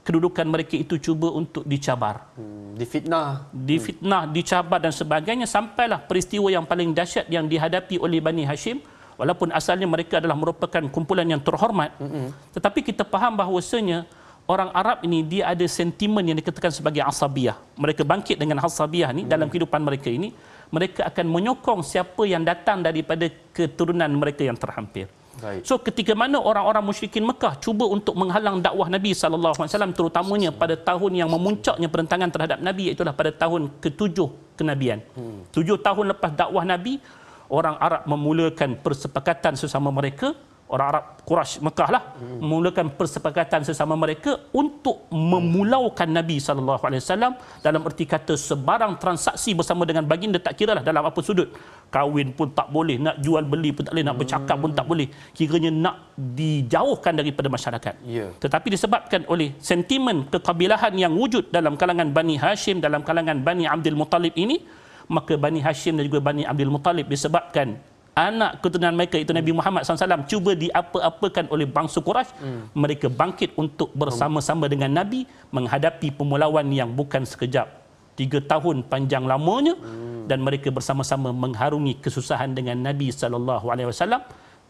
Speaker 2: kedudukan mereka itu cuba untuk dicabar hmm, difitnah hmm. difitnah hmm. dicabar dan sebagainya sampailah peristiwa yang paling dahsyat yang dihadapi oleh Bani Hashim walaupun asalnya mereka adalah merupakan kumpulan yang terhormat hmm. hmm. tetapi kita faham bahawasanya orang Arab ini dia ada sentimen yang dikatakan sebagai asabiah. Mereka bangkit dengan asabiah ni hmm. dalam kehidupan mereka ini, mereka akan menyokong siapa yang datang daripada keturunan mereka yang terhampir. Right. So ketika mana orang-orang musyrikin Mekah cuba untuk menghalang dakwah Nabi sallallahu alaihi wasallam terutamanya pada tahun yang memuncaknya perentangan terhadap Nabi iaitu pada tahun ketujuh kenabian. Hmm. 7 tahun lepas dakwah Nabi, orang Arab memulakan persepakatan sesama mereka orang Arab Quraisy Mekah lah hmm. memulakan persepakatan sesama mereka untuk memulaukan Nabi sallallahu alaihi wasallam dalam erti kata sebarang transaksi bersama dengan baginda tak kira lah dalam apa sudut kahwin pun tak boleh nak jual beli pun tak boleh nak hmm. bercakap pun tak hmm. boleh kiranya nak dijauhkan daripada masyarakat yeah. tetapi disebabkan oleh sentimen kekabilahan yang wujud dalam kalangan Bani Hashim dalam kalangan Bani Abdul Muttalib ini maka Bani Hashim dan juga Bani Abdul Muttalib disebabkan anak keturunan mereka itu Nabi Muhammad SAW cuba di apa-apa apakan oleh bangsa Quraisy hmm. mereka bangkit untuk bersama-sama dengan Nabi menghadapi pemulawan yang bukan sekejap tiga tahun panjang lamanya hmm. dan mereka bersama-sama mengharungi kesusahan dengan Nabi SAW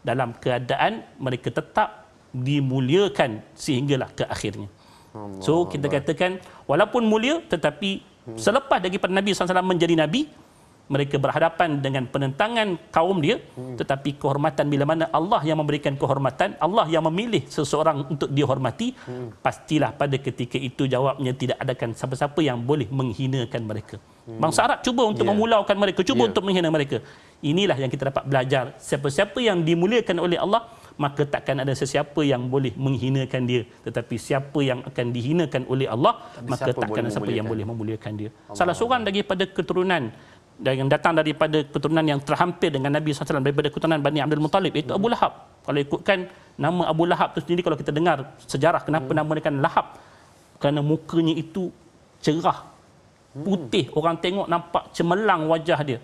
Speaker 2: dalam keadaan mereka tetap dimuliakan sehinggalah ke akhirnya Allah so kita Allah. katakan walaupun mulia tetapi hmm. selepas daripada Nabi SAW menjadi Nabi mereka berhadapan dengan penentangan kaum dia hmm. tetapi kehormatan bila mana Allah yang memberikan kehormatan Allah yang memilih seseorang untuk dihormati hmm. pastilah pada ketika itu jawabnya tidak adakan siapa-siapa yang boleh menghinakan mereka hmm. bangsa Arab cuba untuk yeah. memulaukan mereka cuba yeah. untuk menghina mereka inilah yang kita dapat belajar siapa-siapa yang dimuliakan oleh Allah maka takkan ada sesiapa yang boleh menghinakan dia tetapi siapa yang akan dihinakan oleh Allah maka takkan ada siapa yang boleh memuliakan dia Allah. salah seorang daripada keturunan yang datang daripada keturunan yang terhampir dengan Nabi SAW daripada keturunan Bani Abdul Muttalib itu Abu Lahab. Kalau ikutkan nama Abu Lahab itu sendiri kalau kita dengar sejarah kenapa hmm. namakan Lahab? Kerana mukanya itu cerah, hmm. putih. Hmm. Orang tengok nampak cemerlang wajah dia.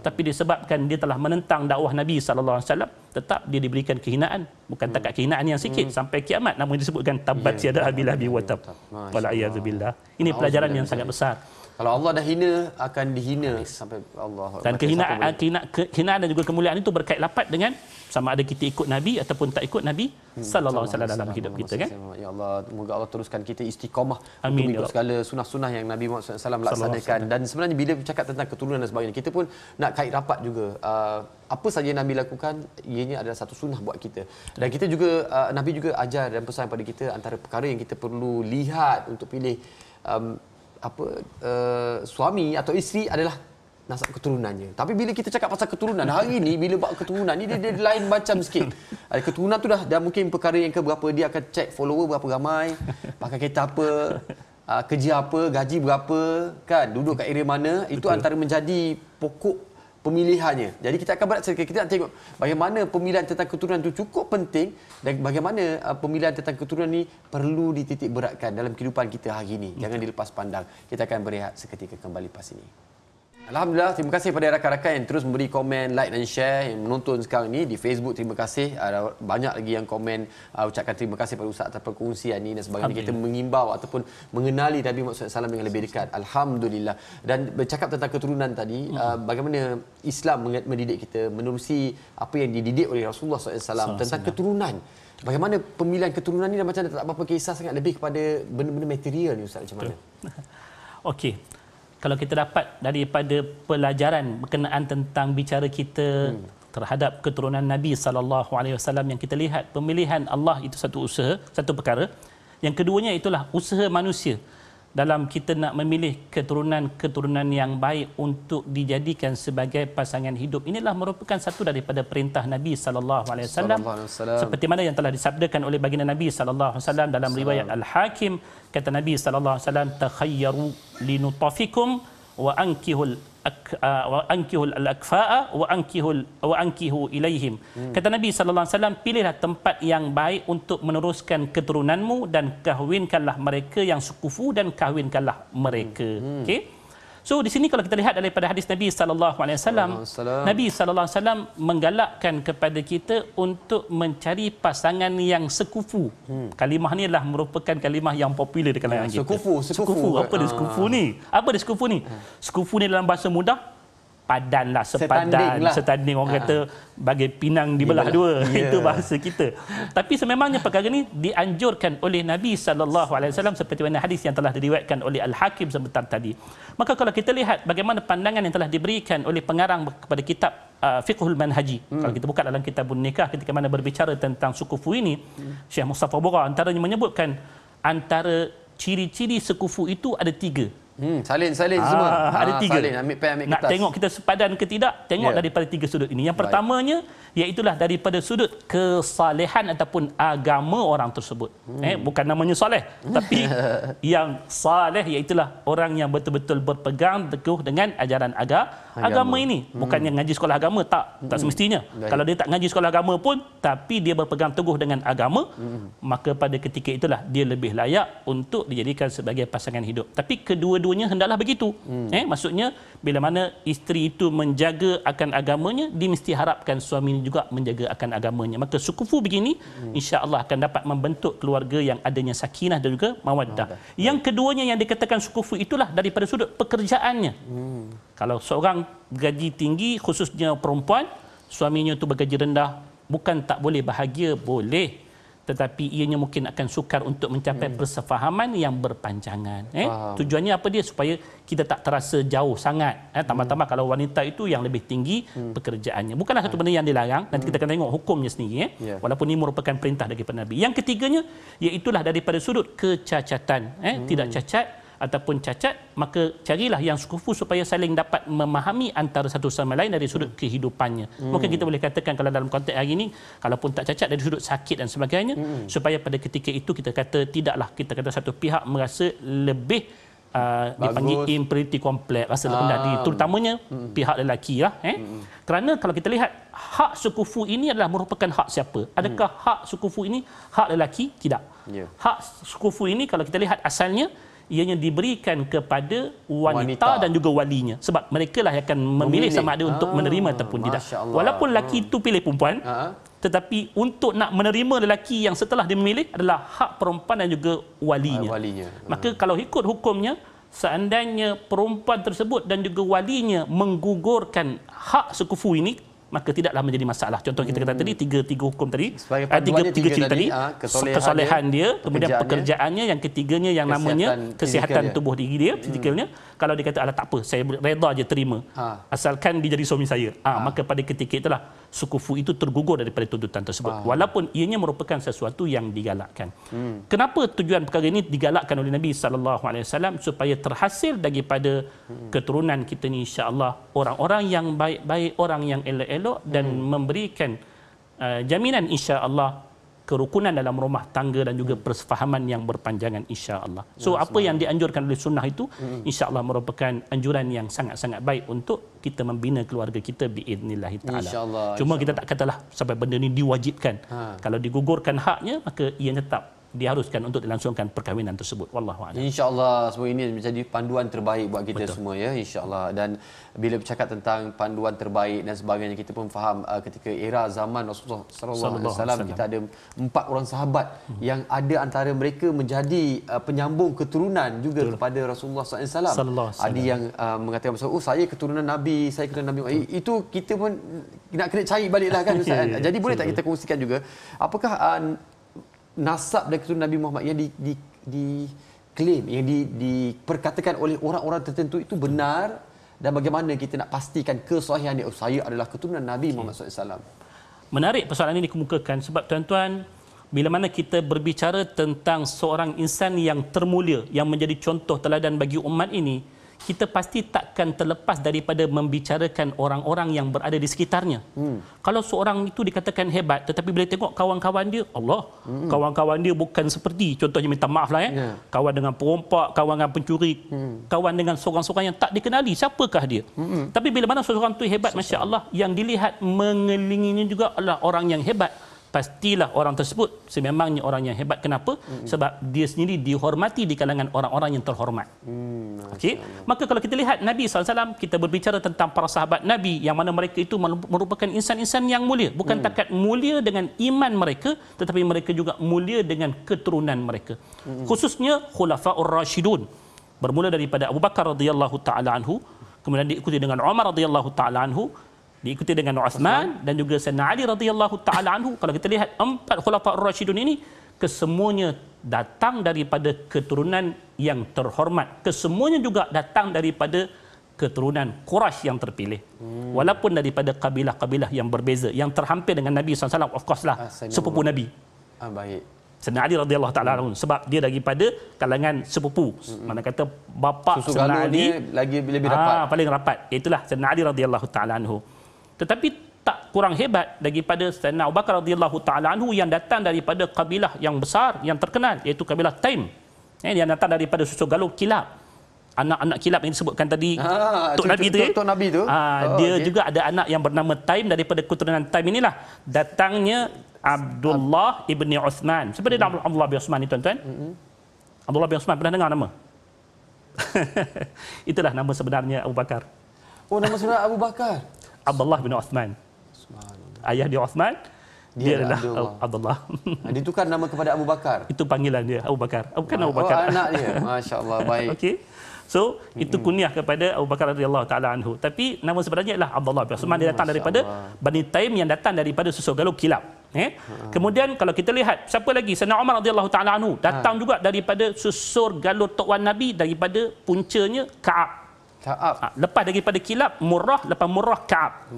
Speaker 2: Tapi disebabkan dia telah menentang dakwah Nabi Sallallahu Alaihi Wasallam, tetap dia diberikan kehinaan. Bukan hmm. takat kehinaan yang sikit. Hmm. Sampai kiamat namun disebutkan tabat yeah. siada abillah biwatab. Walaiyazubillah. Ini pelajaran yang sangat besar. Kalau Allah dah hina akan dihina sampai Allah. Dan kehinaan kehina, kehinaan dan juga kemuliaan itu berkait rapat dengan sama ada kita ikut nabi ataupun tak ikut nabi hmm, sallallahu alaihi wasallam dalam hidup kita kan.
Speaker 1: Ya Allah, moga Allah teruskan kita istiqamah Amin, untuk ikut ya segala sunah-sunah yang Nabi Muhammad sallallahu alaihi wasallam laksanakan dan sebenarnya bila bercakap tentang keturunan dan sebagainya kita pun nak kait rapat juga uh, apa saja Nabi lakukan ianya adalah satu sunnah buat kita dan kita juga ah, Nabi juga ajar dan pesan kepada kita antara perkara yang kita perlu lihat untuk pilih um, apa uh, suami atau isteri adalah nasab keturunannya. Tapi bila kita cakap pasal keturunan, hari ini bila buat keturunan ni dia, dia, lain macam sikit. Keturunan tu dah dah mungkin perkara yang keberapa dia akan check follower berapa ramai, pakai kereta apa, uh, kerja apa, gaji berapa, kan, duduk kat area mana, itu Betul. antara menjadi pokok pemilihannya. Jadi kita akan berat sedikit. Kita nak tengok bagaimana pemilihan tentang keturunan itu cukup penting dan bagaimana uh, pemilihan tentang keturunan ini perlu dititik beratkan dalam kehidupan kita hari ini. Jangan dilepas pandang. Kita akan berehat seketika kembali pas ini. Alhamdulillah, terima kasih kepada rakan-rakan yang terus memberi komen, like dan share yang menonton sekarang ini di Facebook. Terima kasih. Ada banyak lagi yang komen uh, ucapkan terima kasih kepada Ustaz atau perkongsian ini dan sebagainya. Kita mengimbau ataupun mengenali Nabi Muhammad SAW dengan lebih dekat. Alhamdulillah. Dan bercakap tentang keturunan tadi, uh, hmm. bagaimana Islam mendidik kita menerusi apa yang dididik oleh Rasulullah SAW Salam. tentang keturunan. Bagaimana pemilihan keturunan ini dan macam tak apa-apa kisah sangat lebih kepada benda-benda material ni Ustaz macam mana?
Speaker 2: Okey kalau kita dapat daripada pelajaran berkenaan tentang bicara kita hmm. terhadap keturunan Nabi sallallahu alaihi wasallam yang kita lihat pemilihan Allah itu satu usaha, satu perkara. Yang keduanya itulah usaha manusia dalam kita nak memilih keturunan-keturunan yang baik untuk dijadikan sebagai pasangan hidup. Inilah merupakan satu daripada perintah Nabi sallallahu alaihi wasallam. Seperti mana yang telah disabdakan oleh baginda Nabi sallallahu alaihi wasallam dalam riwayat Al-Hakim, kata Nabi sallallahu alaihi wasallam, "Takhayyaru linutafikum wa ankihul ankihul al-akfa'a wa ankihul wa ankihu ilaihim. Hmm. Kata Nabi sallallahu alaihi pilihlah tempat yang baik untuk meneruskan keturunanmu dan kahwinkanlah mereka yang sukufu dan kahwinkanlah mereka. Hmm. hmm. Okey. So di sini kalau kita lihat daripada hadis Nabi sallallahu alaihi wasallam, Nabi sallallahu alaihi wasallam menggalakkan kepada kita untuk mencari pasangan yang sekufu. Hmm. Kalimah ni adalah merupakan kalimah yang popular di kalangan ya, kita. Sekufu, sekufu. sekufu. Apa dia sekufu ah. ni? Apa dia sekufu ni? Ah. Sekufu ni dalam bahasa mudah padan lah sepadan setanding lah. orang ha. kata bagi pinang di belah dua yeah. itu bahasa kita tapi sememangnya perkara ini dianjurkan oleh Nabi saw. seperti mana hadis yang telah diriwayatkan oleh Al Hakim sebentar tadi maka kalau kita lihat bagaimana pandangan yang telah diberikan oleh pengarang kepada kitab uh, Fiqhul Manhaji hmm. kalau kita buka dalam kitab kitabun nikah ketika mana berbicara tentang sukufu ini hmm. Syekh Mustafa Bora antaranya menyebutkan antara ciri-ciri sekufu itu ada tiga Hmm, salin, salin semua. Ha, ada tiga. Salin, ambil pen, ambil kertas. tengok kita sepadan ke tidak, tengok yeah. daripada tiga sudut ini. Yang Baik. pertamanya, iaitulah daripada sudut kesalehan ataupun agama orang tersebut. Hmm. Eh, bukan namanya soleh. Tapi yang saleh iaitulah orang yang betul-betul berpegang teguh dengan ajaran aga, agama. agama ini. Hmm. Bukan yang ngaji sekolah agama, tak. Tak hmm. semestinya. Baik. Kalau dia tak ngaji sekolah agama pun, tapi dia berpegang teguh dengan agama, hmm. maka pada ketika itulah dia lebih layak untuk dijadikan sebagai pasangan hidup. Tapi kedua-dua keduanya hendaklah begitu. Hmm. Eh, maksudnya bila mana isteri itu menjaga akan agamanya, dia mesti harapkan suami juga menjaga akan agamanya. Maka sukufu begini hmm. insya-Allah akan dapat membentuk keluarga yang adanya sakinah dan juga mawaddah. Oh, yang keduanya yang dikatakan sukufu itulah daripada sudut pekerjaannya. Hmm. Kalau seorang gaji tinggi khususnya perempuan, suaminya itu bergaji rendah, bukan tak boleh bahagia, boleh tetapi ianya mungkin akan sukar untuk mencapai hmm. persefahaman yang berpanjangan eh tujuannya apa dia supaya kita tak terasa jauh sangat eh tambah-tambah hmm. kalau wanita itu yang lebih tinggi hmm. pekerjaannya bukanlah satu hmm. benda yang dilarang nanti hmm. kita akan tengok hukumnya sendiri eh yeah. walaupun ini merupakan perintah daripada nabi yang ketiganya iaitu daripada sudut kecacatan eh hmm. tidak cacat ataupun cacat maka carilah yang sekufu supaya saling dapat memahami antara satu sama lain dari sudut hmm. kehidupannya hmm. mungkin kita boleh katakan kalau dalam konteks hari ini kalaupun tak cacat dari sudut sakit dan sebagainya hmm. supaya pada ketika itu kita kata tidaklah kita kata satu pihak merasa lebih uh, dipanggil impurity complex rasa ah. rendah diri ah. terutamanya hmm. pihak lelaki lah eh hmm. kerana kalau kita lihat hak sukufu ini adalah merupakan hak siapa adakah hmm. hak sukufu ini hak lelaki tidak yeah. hak sukufu ini kalau kita lihat asalnya ianya diberikan kepada wanita, wanita. dan juga walinya sebab mereka lah yang akan memilih, memilih sama ada untuk ah, menerima ataupun tidak walaupun lelaki hmm. itu pilih perempuan ha? tetapi untuk nak menerima lelaki yang setelah dia memilih adalah hak perempuan dan juga walinya, ah, walinya. maka hmm. kalau ikut hukumnya seandainya perempuan tersebut dan juga walinya menggugurkan hak sukufu ini maka tidaklah menjadi masalah. Contoh kita kata tadi tiga tiga hukum tadi, eh, tiga, tiga tiga ciri tadi, tadi ah, kesolehan dia, dia kemudian pekerjaannya, yang ketiganya yang kesihatan namanya kesihatan tubuh diri dia, hmm. fizikalnya. Hmm. Kalau dia kata Alah, tak apa, saya reda aja terima. Ha. Asalkan dia jadi suami saya. Ha, ha. maka pada ketika itulah sukufu itu tergugur daripada tuntutan tersebut Faham. walaupun ianya merupakan sesuatu yang digalakkan. Hmm. Kenapa tujuan perkara ini digalakkan oleh Nabi sallallahu alaihi wasallam supaya terhasil daripada hmm. keturunan kita ini, insya-Allah orang-orang yang baik-baik, orang yang elok-elok dan hmm. memberikan uh, jaminan insya-Allah kerukunan dalam rumah tangga dan juga persefahaman yang berpanjangan insya-Allah. So ya, apa yang dianjurkan oleh sunnah itu hmm. insya-Allah merupakan anjuran yang sangat-sangat baik untuk kita membina keluarga kita biiznillah taala. Insya-Allah. Cuma kita tak katalah sampai benda ni diwajibkan. Ha. Kalau digugurkan haknya maka ia tetap diharuskan untuk dilangsungkan perkahwinan tersebut wallahu a'lam
Speaker 1: insyaallah semua ini menjadi panduan terbaik buat kita Betul. semua ya Insya Allah. dan bila bercakap tentang panduan terbaik dan sebagainya kita pun faham uh, ketika era zaman Rasulullah sallallahu alaihi wasallam kita ada empat orang sahabat hmm. yang ada antara mereka menjadi uh, penyambung keturunan juga Betul. kepada Rasulullah sallallahu alaihi wasallam ada yang uh, mengatakan oh saya keturunan nabi saya keturunan nabi Betul. itu kita pun nak kena cari baliklah kan ustaz kan? Ya, ya, jadi boleh tak kita kongsikan juga apakah uh, nasab dan keturunan Nabi Muhammad yang di di di claim yang di diperkatakan oleh orang-orang tertentu itu benar dan bagaimana kita nak pastikan kesahihan dia oh, saya adalah keturunan Nabi
Speaker 2: Muhammad SAW. Menarik persoalan ini dikemukakan sebab tuan-tuan bila mana kita berbicara tentang seorang insan yang termulia yang menjadi contoh teladan bagi umat ini kita pasti takkan terlepas daripada membicarakan orang-orang yang berada di sekitarnya. Hmm. Kalau seorang itu dikatakan hebat tetapi bila tengok kawan-kawan dia, Allah, hmm. kawan-kawan dia bukan seperti contohnya minta maaf lah eh. Yeah. Kawan dengan perompak, kawan dengan pencuri, hmm. kawan dengan seorang-seorang yang tak dikenali, siapakah dia? Hmm. Tapi bila mana seorang tu hebat, Masya Allah, yang dilihat mengelilinginya juga adalah orang yang hebat. Hmm pastilah orang tersebut sememangnya orang yang hebat kenapa hmm. sebab dia sendiri dihormati di kalangan orang-orang yang terhormat hmm. okey maka kalau kita lihat nabi SAW, kita berbicara tentang para sahabat nabi yang mana mereka itu merupakan insan-insan yang mulia bukan hmm. takat mulia dengan iman mereka tetapi mereka juga mulia dengan keturunan mereka hmm. khususnya khulafaur rasyidun bermula daripada Abu Bakar radhiyallahu taala anhu kemudian diikuti dengan Umar radhiyallahu taala anhu diikuti dengan Uthman dan juga Sayyidina Ali radhiyallahu taala anhu kalau kita lihat empat khulafa ar-rasyidun ini kesemuanya datang daripada keturunan yang terhormat kesemuanya juga datang daripada keturunan Quraisy yang terpilih hmm. walaupun daripada kabilah-kabilah yang berbeza yang terhampir dengan Nabi SAW of course lah ah, sepupu Nabi ah, baik Sayyidina Ali radhiyallahu taala hmm. anhu sebab dia daripada kalangan sepupu hmm. mana kata bapa Sayyidina Ali lagi lebih ah, rapat ah, paling rapat itulah Sayyidina Ali radhiyallahu taala anhu tetapi tak kurang hebat daripada Sayyidina Abu Bakar radhiyallahu taala anhu yang datang daripada kabilah yang besar yang terkenal iaitu kabilah Taim eh, yang datang daripada susu galuh kilap, anak-anak kilap yang disebutkan tadi ha, Tok Nabi tu. Eh. Tok Nabi tu. Ah, oh, dia okay. juga ada anak yang bernama Taim daripada keturunan Taim inilah. Datangnya Abdullah Ibni Uthman. Siapa dia hmm Abdullah bin Uthman ni tuan-tuan? hmm Abdullah bin Uthman pernah dengar nama? Itulah nama sebenarnya Abu Bakar. Oh nama sebenarnya Abu Bakar. Abdullah bin Uthman. Ayah dia Uthman, dia, dia lah adalah Abdullah. Abdullah. dia tukar nama kepada Abu Bakar. Itu panggilan dia, Abu Bakar. Abu oh, Bukan Abu Bakar. Oh, anak dia. Masya-Allah, baik. Okey. So, hmm. itu kunyah kepada Abu Bakar radhiyallahu taala anhu. Tapi nama sebenarnya adalah Abdullah bin Uthman. Dia datang Masya hmm, daripada Allah. Bani Taim yang datang daripada susu galuh kilap. Eh? Ha. Kemudian kalau kita lihat siapa lagi Sana Umar radhiyallahu taala anhu datang ha. juga daripada susur galur tokwan Nabi daripada puncanya Ka'ab Ka'ab. Ha, lepas daripada kilab murah, lepas murah Ka'ab.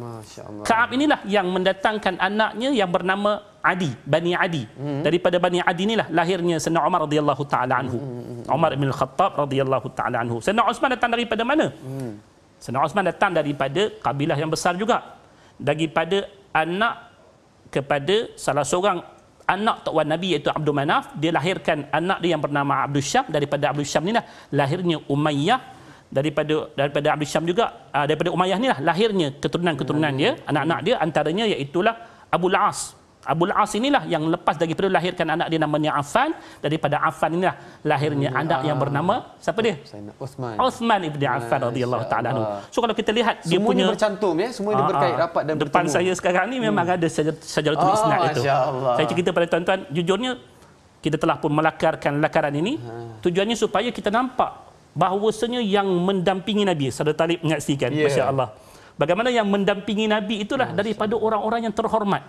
Speaker 2: Ka'ab inilah yang mendatangkan anaknya yang bernama Adi, Bani Adi. Hmm. Daripada Bani Adi inilah lahirnya Sayyidina Umar radhiyallahu taala anhu. Hmm. hmm, hmm, hmm. Umar bin Al-Khattab radhiyallahu taala anhu. Sayyidina Uthman datang daripada mana? Hmm. Sayyidina Uthman datang daripada kabilah yang besar juga. Daripada anak kepada salah seorang anak tokoh Nabi iaitu Abdul Manaf dia lahirkan anak dia yang bernama Abdul Syam daripada Abdul Syam inilah lahirnya Umayyah daripada daripada Abdul Syam juga uh, daripada Umayyah ni lah lahirnya keturunan-keturunan dia hmm. anak-anak dia antaranya iaitu lah Abu Al-As Abu Al-As inilah yang lepas dari perlu lahirkan anak dia namanya Affan daripada Affan inilah lahirnya hmm, anak yang bernama siapa dia Uthman Uthman ibni Affan radhiyallahu taala anhu so kalau kita lihat semuanya dia punya Semua bercantum ya semua ah, berkait ah. rapat dan depan bertemu. saya sekarang ni memang hmm. ada sejarah tulis ah, isnad ah, itu saya cerita pada tuan-tuan jujurnya kita telah pun melakarkan lakaran ini ha. tujuannya supaya kita nampak Bahwasanya yang mendampingi Nabi saudara Talib menyaksikan yeah. Masya Allah Bagaimana yang mendampingi Nabi itulah Masya. daripada orang-orang yang terhormat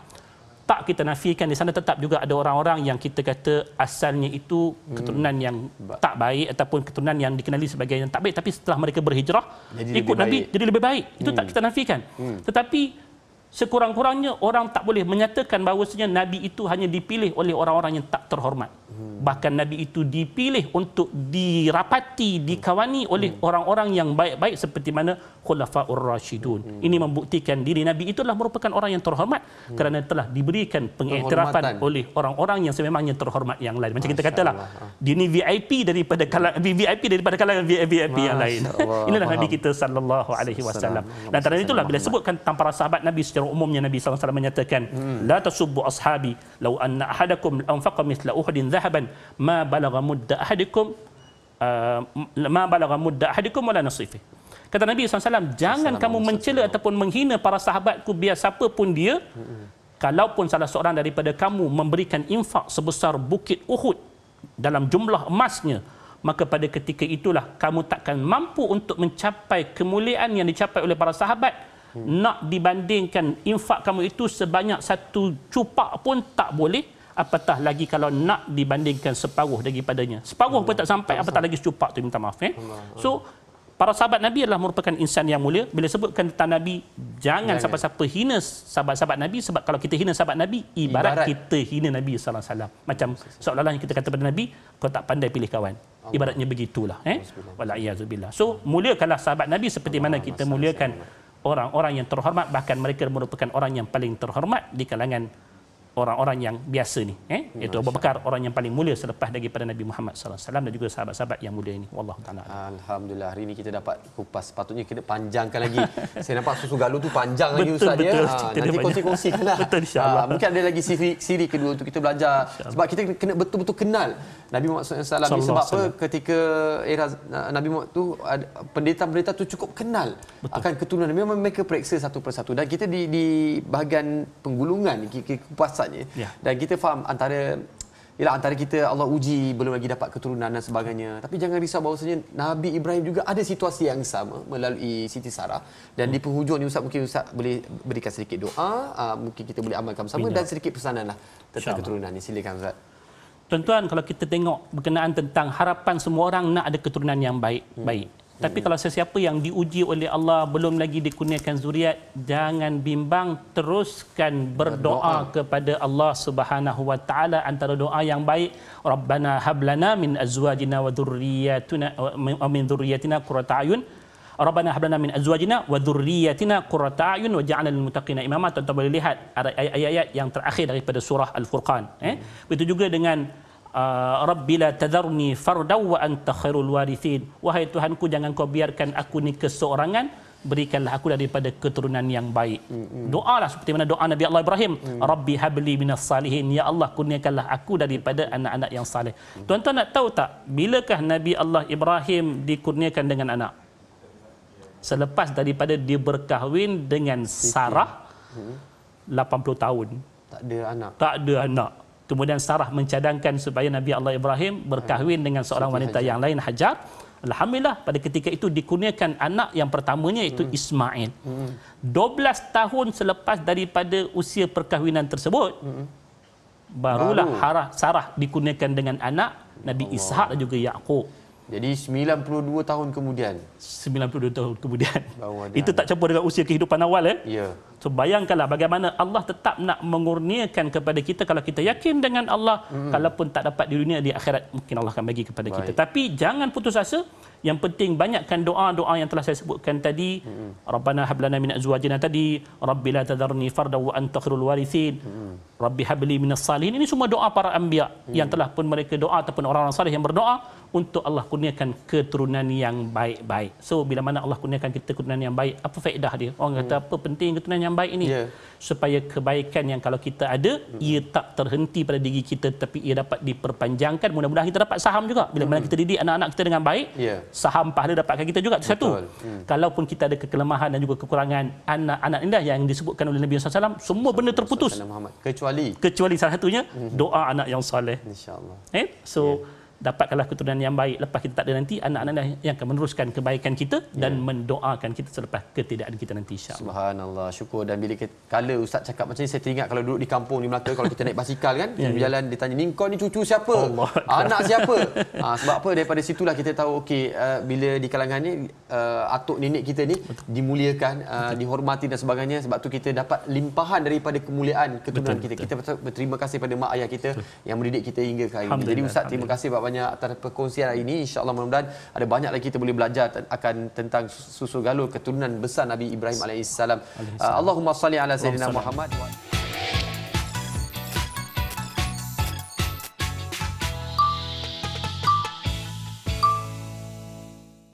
Speaker 2: Tak kita nafikan di sana tetap juga ada orang-orang yang kita kata Asalnya itu hmm. keturunan hmm. yang tak baik Ataupun keturunan yang dikenali sebagai yang tak baik Tapi setelah mereka berhijrah jadi Ikut Nabi baik. jadi lebih baik Itu hmm. tak kita nafikan hmm. Tetapi sekurang-kurangnya orang tak boleh menyatakan bahawasanya Nabi itu hanya dipilih oleh orang-orang yang tak terhormat. Hmm. Bahkan Nabi itu dipilih untuk dirapati, dikawani hmm. oleh orang-orang hmm. yang baik-baik seperti mana Khulafa'ur Rashidun. Hmm. Ini membuktikan diri Nabi itulah merupakan orang yang terhormat hmm. kerana telah diberikan pengiktirafan oleh orang-orang yang sememangnya terhormat yang lain. Macam Masya kita katalah, Allah. Ah. dia ni VIP daripada kalangan VIP daripada kalangan VIP Masya yang lain. Allah. Inilah Nabi kita saw. alaihi wasallam. Dan antara itulah bila sebutkan tanpa sahabat Nabi secara secara umumnya Nabi SAW menyatakan hmm. la tasubbu ashabi law anna ahadakum anfaqa mithla uhudin dhahaban ma balagha mudda ahadikum uh, ma balagha mudda ahadikum wala nasifi kata Nabi SAW jangan Assalam kamu mencela ataupun menghina para sahabatku biar siapa pun dia hmm. kalaupun salah seorang daripada kamu memberikan infak sebesar bukit Uhud dalam jumlah emasnya maka pada ketika itulah kamu takkan mampu untuk mencapai kemuliaan yang dicapai oleh para sahabat hmm hmm. nak dibandingkan infak kamu itu sebanyak satu cupak pun tak boleh apatah lagi kalau nak dibandingkan separuh daripadanya separuh hmm. pun tak sampai tak apatah sah. lagi secupak tu minta maaf eh so para sahabat nabi adalah merupakan insan yang mulia bila sebutkan tentang nabi jangan siapa-siapa hina sahabat-sahabat nabi sebab kalau kita hina sahabat nabi ibarat, ibarat. kita hina nabi sallallahu alaihi wasallam macam seolah-olah kita kata kepada nabi kau tak pandai pilih kawan ibaratnya begitulah eh wala so muliakanlah sahabat nabi seperti mana kita muliakan Allah orang-orang yang terhormat bahkan mereka merupakan orang yang paling terhormat di kalangan orang-orang yang biasa ni eh hmm, iaitu Abu Bakar orang yang paling mulia selepas daripada Nabi Muhammad sallallahu alaihi wasallam dan juga sahabat-sahabat yang mulia ini wallahu taala alhamdulillah hari ini kita
Speaker 1: dapat kupas sepatutnya kita panjangkan lagi saya nampak susu galu tu panjang lagi ustaz dia ya. ha, ah, nanti kongsi-kongsi lah
Speaker 2: betul insyaallah ah, mungkin
Speaker 1: ada lagi siri, siri kedua untuk kita belajar sebab kita kena betul-betul kenal Nabi Muhammad sallallahu alaihi wasallam sebab apa ketika era ah, Nabi Muhammad tu pendeta-pendeta tu cukup kenal betul. akan keturunan memang mereka periksa satu persatu dan kita di di bahagian penggulungan kita kupas sepatutnya yeah. dan kita faham antara ialah antara kita Allah uji belum lagi dapat keturunan dan sebagainya tapi jangan risau bahawasanya Nabi Ibrahim juga ada situasi yang sama melalui Siti Sarah dan hmm. di penghujung ni Ustaz mungkin Ustaz boleh berikan sedikit doa uh, mungkin kita boleh amalkan bersama dan sedikit pesanan lah tentang keturunan
Speaker 2: ni silakan Ustaz Tuan-tuan kalau kita tengok berkenaan tentang harapan semua orang nak ada keturunan yang baik hmm. baik tapi hmm. kalau sesiapa yang diuji oleh Allah belum lagi dikurniakan zuriat, jangan bimbang, teruskan berdoa kepada Allah Subhanahu wa taala antara doa yang baik, Rabbana hablana min azwajina wa dhurriyyatina wa min dhurriyyatina qurrata ayun. Rabbana hablana min azwajina wa dhurriyyatina qurrata ayun waj'alna lil muttaqina imama. tuan boleh lihat ayat-ayat yang terakhir daripada surah Al-Furqan, eh. Hmm. Begitu juga dengan Ah, Rabbi la tadharni fardaw wa anta khairul warithin. Wahai Tuhanku jangan kau biarkan aku ni keseorangan berikanlah aku daripada keturunan yang baik. Doalah seperti mana doa Nabi Allah Ibrahim, mm. Rabbi habli minas salihin. Ya Allah kurniakanlah aku daripada anak-anak yang saleh. Mm. Tuan-tuan nak tahu tak bilakah Nabi Allah Ibrahim dikurniakan dengan anak? Selepas daripada dia berkahwin dengan Sarah 80 mm. tahun tak ada anak. Tak ada anak. Kemudian Sarah mencadangkan supaya Nabi Allah Ibrahim berkahwin hmm. dengan seorang wanita yang lain Hajar. Alhamdulillah pada ketika itu dikurniakan anak yang pertamanya iaitu hmm. Ismail. 12 hmm. tahun selepas daripada usia perkahwinan tersebut hmm. barulah Baru. Sarah dikurniakan dengan anak Nabi Allah. Ishak dan juga Yaqub. Jadi 92 tahun kemudian. 92 tahun kemudian. Itu anak. tak campur dengan usia kehidupan awal eh? ya. So bayangkanlah bagaimana Allah tetap nak mengurniakan kepada kita kalau kita yakin dengan Allah, hmm. kalaupun tak dapat di dunia di akhirat mungkin Allah akan bagi kepada Baik. kita. Tapi jangan putus asa. Yang penting banyakkan doa-doa yang telah saya sebutkan tadi. Hmm. Rabbana hablana min azwajina tadi, rabbil la tadharni farda wa anta khairul warithin. Hmm. Rabbi habli min salihin. Ini semua doa para anbiya hmm. yang telah pun mereka doa ataupun orang-orang salih yang berdoa untuk Allah kurniakan keturunan yang baik-baik. So bila mana Allah kurniakan kita keturunan yang baik, apa faedah dia? Orang hmm. kata apa penting keturunan yang yang baik ini. Yeah. Supaya kebaikan yang kalau kita ada, mm. ia tak terhenti pada diri kita tapi ia dapat diperpanjangkan. Mudah-mudahan kita dapat saham juga. Bila mm. kita didik anak-anak kita dengan baik, yeah. saham pahala dapatkan kita juga. satu. Mm. Kalaupun kita ada kekelemahan dan juga kekurangan anak-anak indah yang disebutkan oleh Nabi Muhammad SAW, semua benda terputus. Kecuali. Kecuali salah satunya, mm. doa anak yang soleh. InsyaAllah. Eh? So, yeah dapatkanlah keturunan yang baik lepas kita tak ada nanti anak-anak yang akan meneruskan kebaikan kita dan yeah. mendoakan kita selepas ketidakan kita nanti insyaallah
Speaker 1: subhanallah syukur dan bila kita, kala ustaz cakap macam ni saya teringat kalau duduk di kampung di Melaka kalau kita naik basikal kan yeah, berjalan ya. yeah. ditanya ni kau ni cucu siapa Allah. anak siapa ha, sebab apa daripada situlah kita tahu okey uh, bila di kalangan ni uh, atuk nenek kita ni Betul. dimuliakan uh, dihormati dan sebagainya sebab tu kita dapat limpahan daripada kemuliaan keturunan Betul. kita Betul. kita berterima kasih pada mak ayah kita Betul. yang mendidik kita hingga ke hari ini jadi ustaz terima kasih banyak semuanya atas perkongsian hari ini insyaallah mudah-mudahan ada banyak lagi kita boleh belajar akan tentang susu galur keturunan besar Nabi Ibrahim alaihissalam. Allahumma salli ala sayyidina Muhammad wa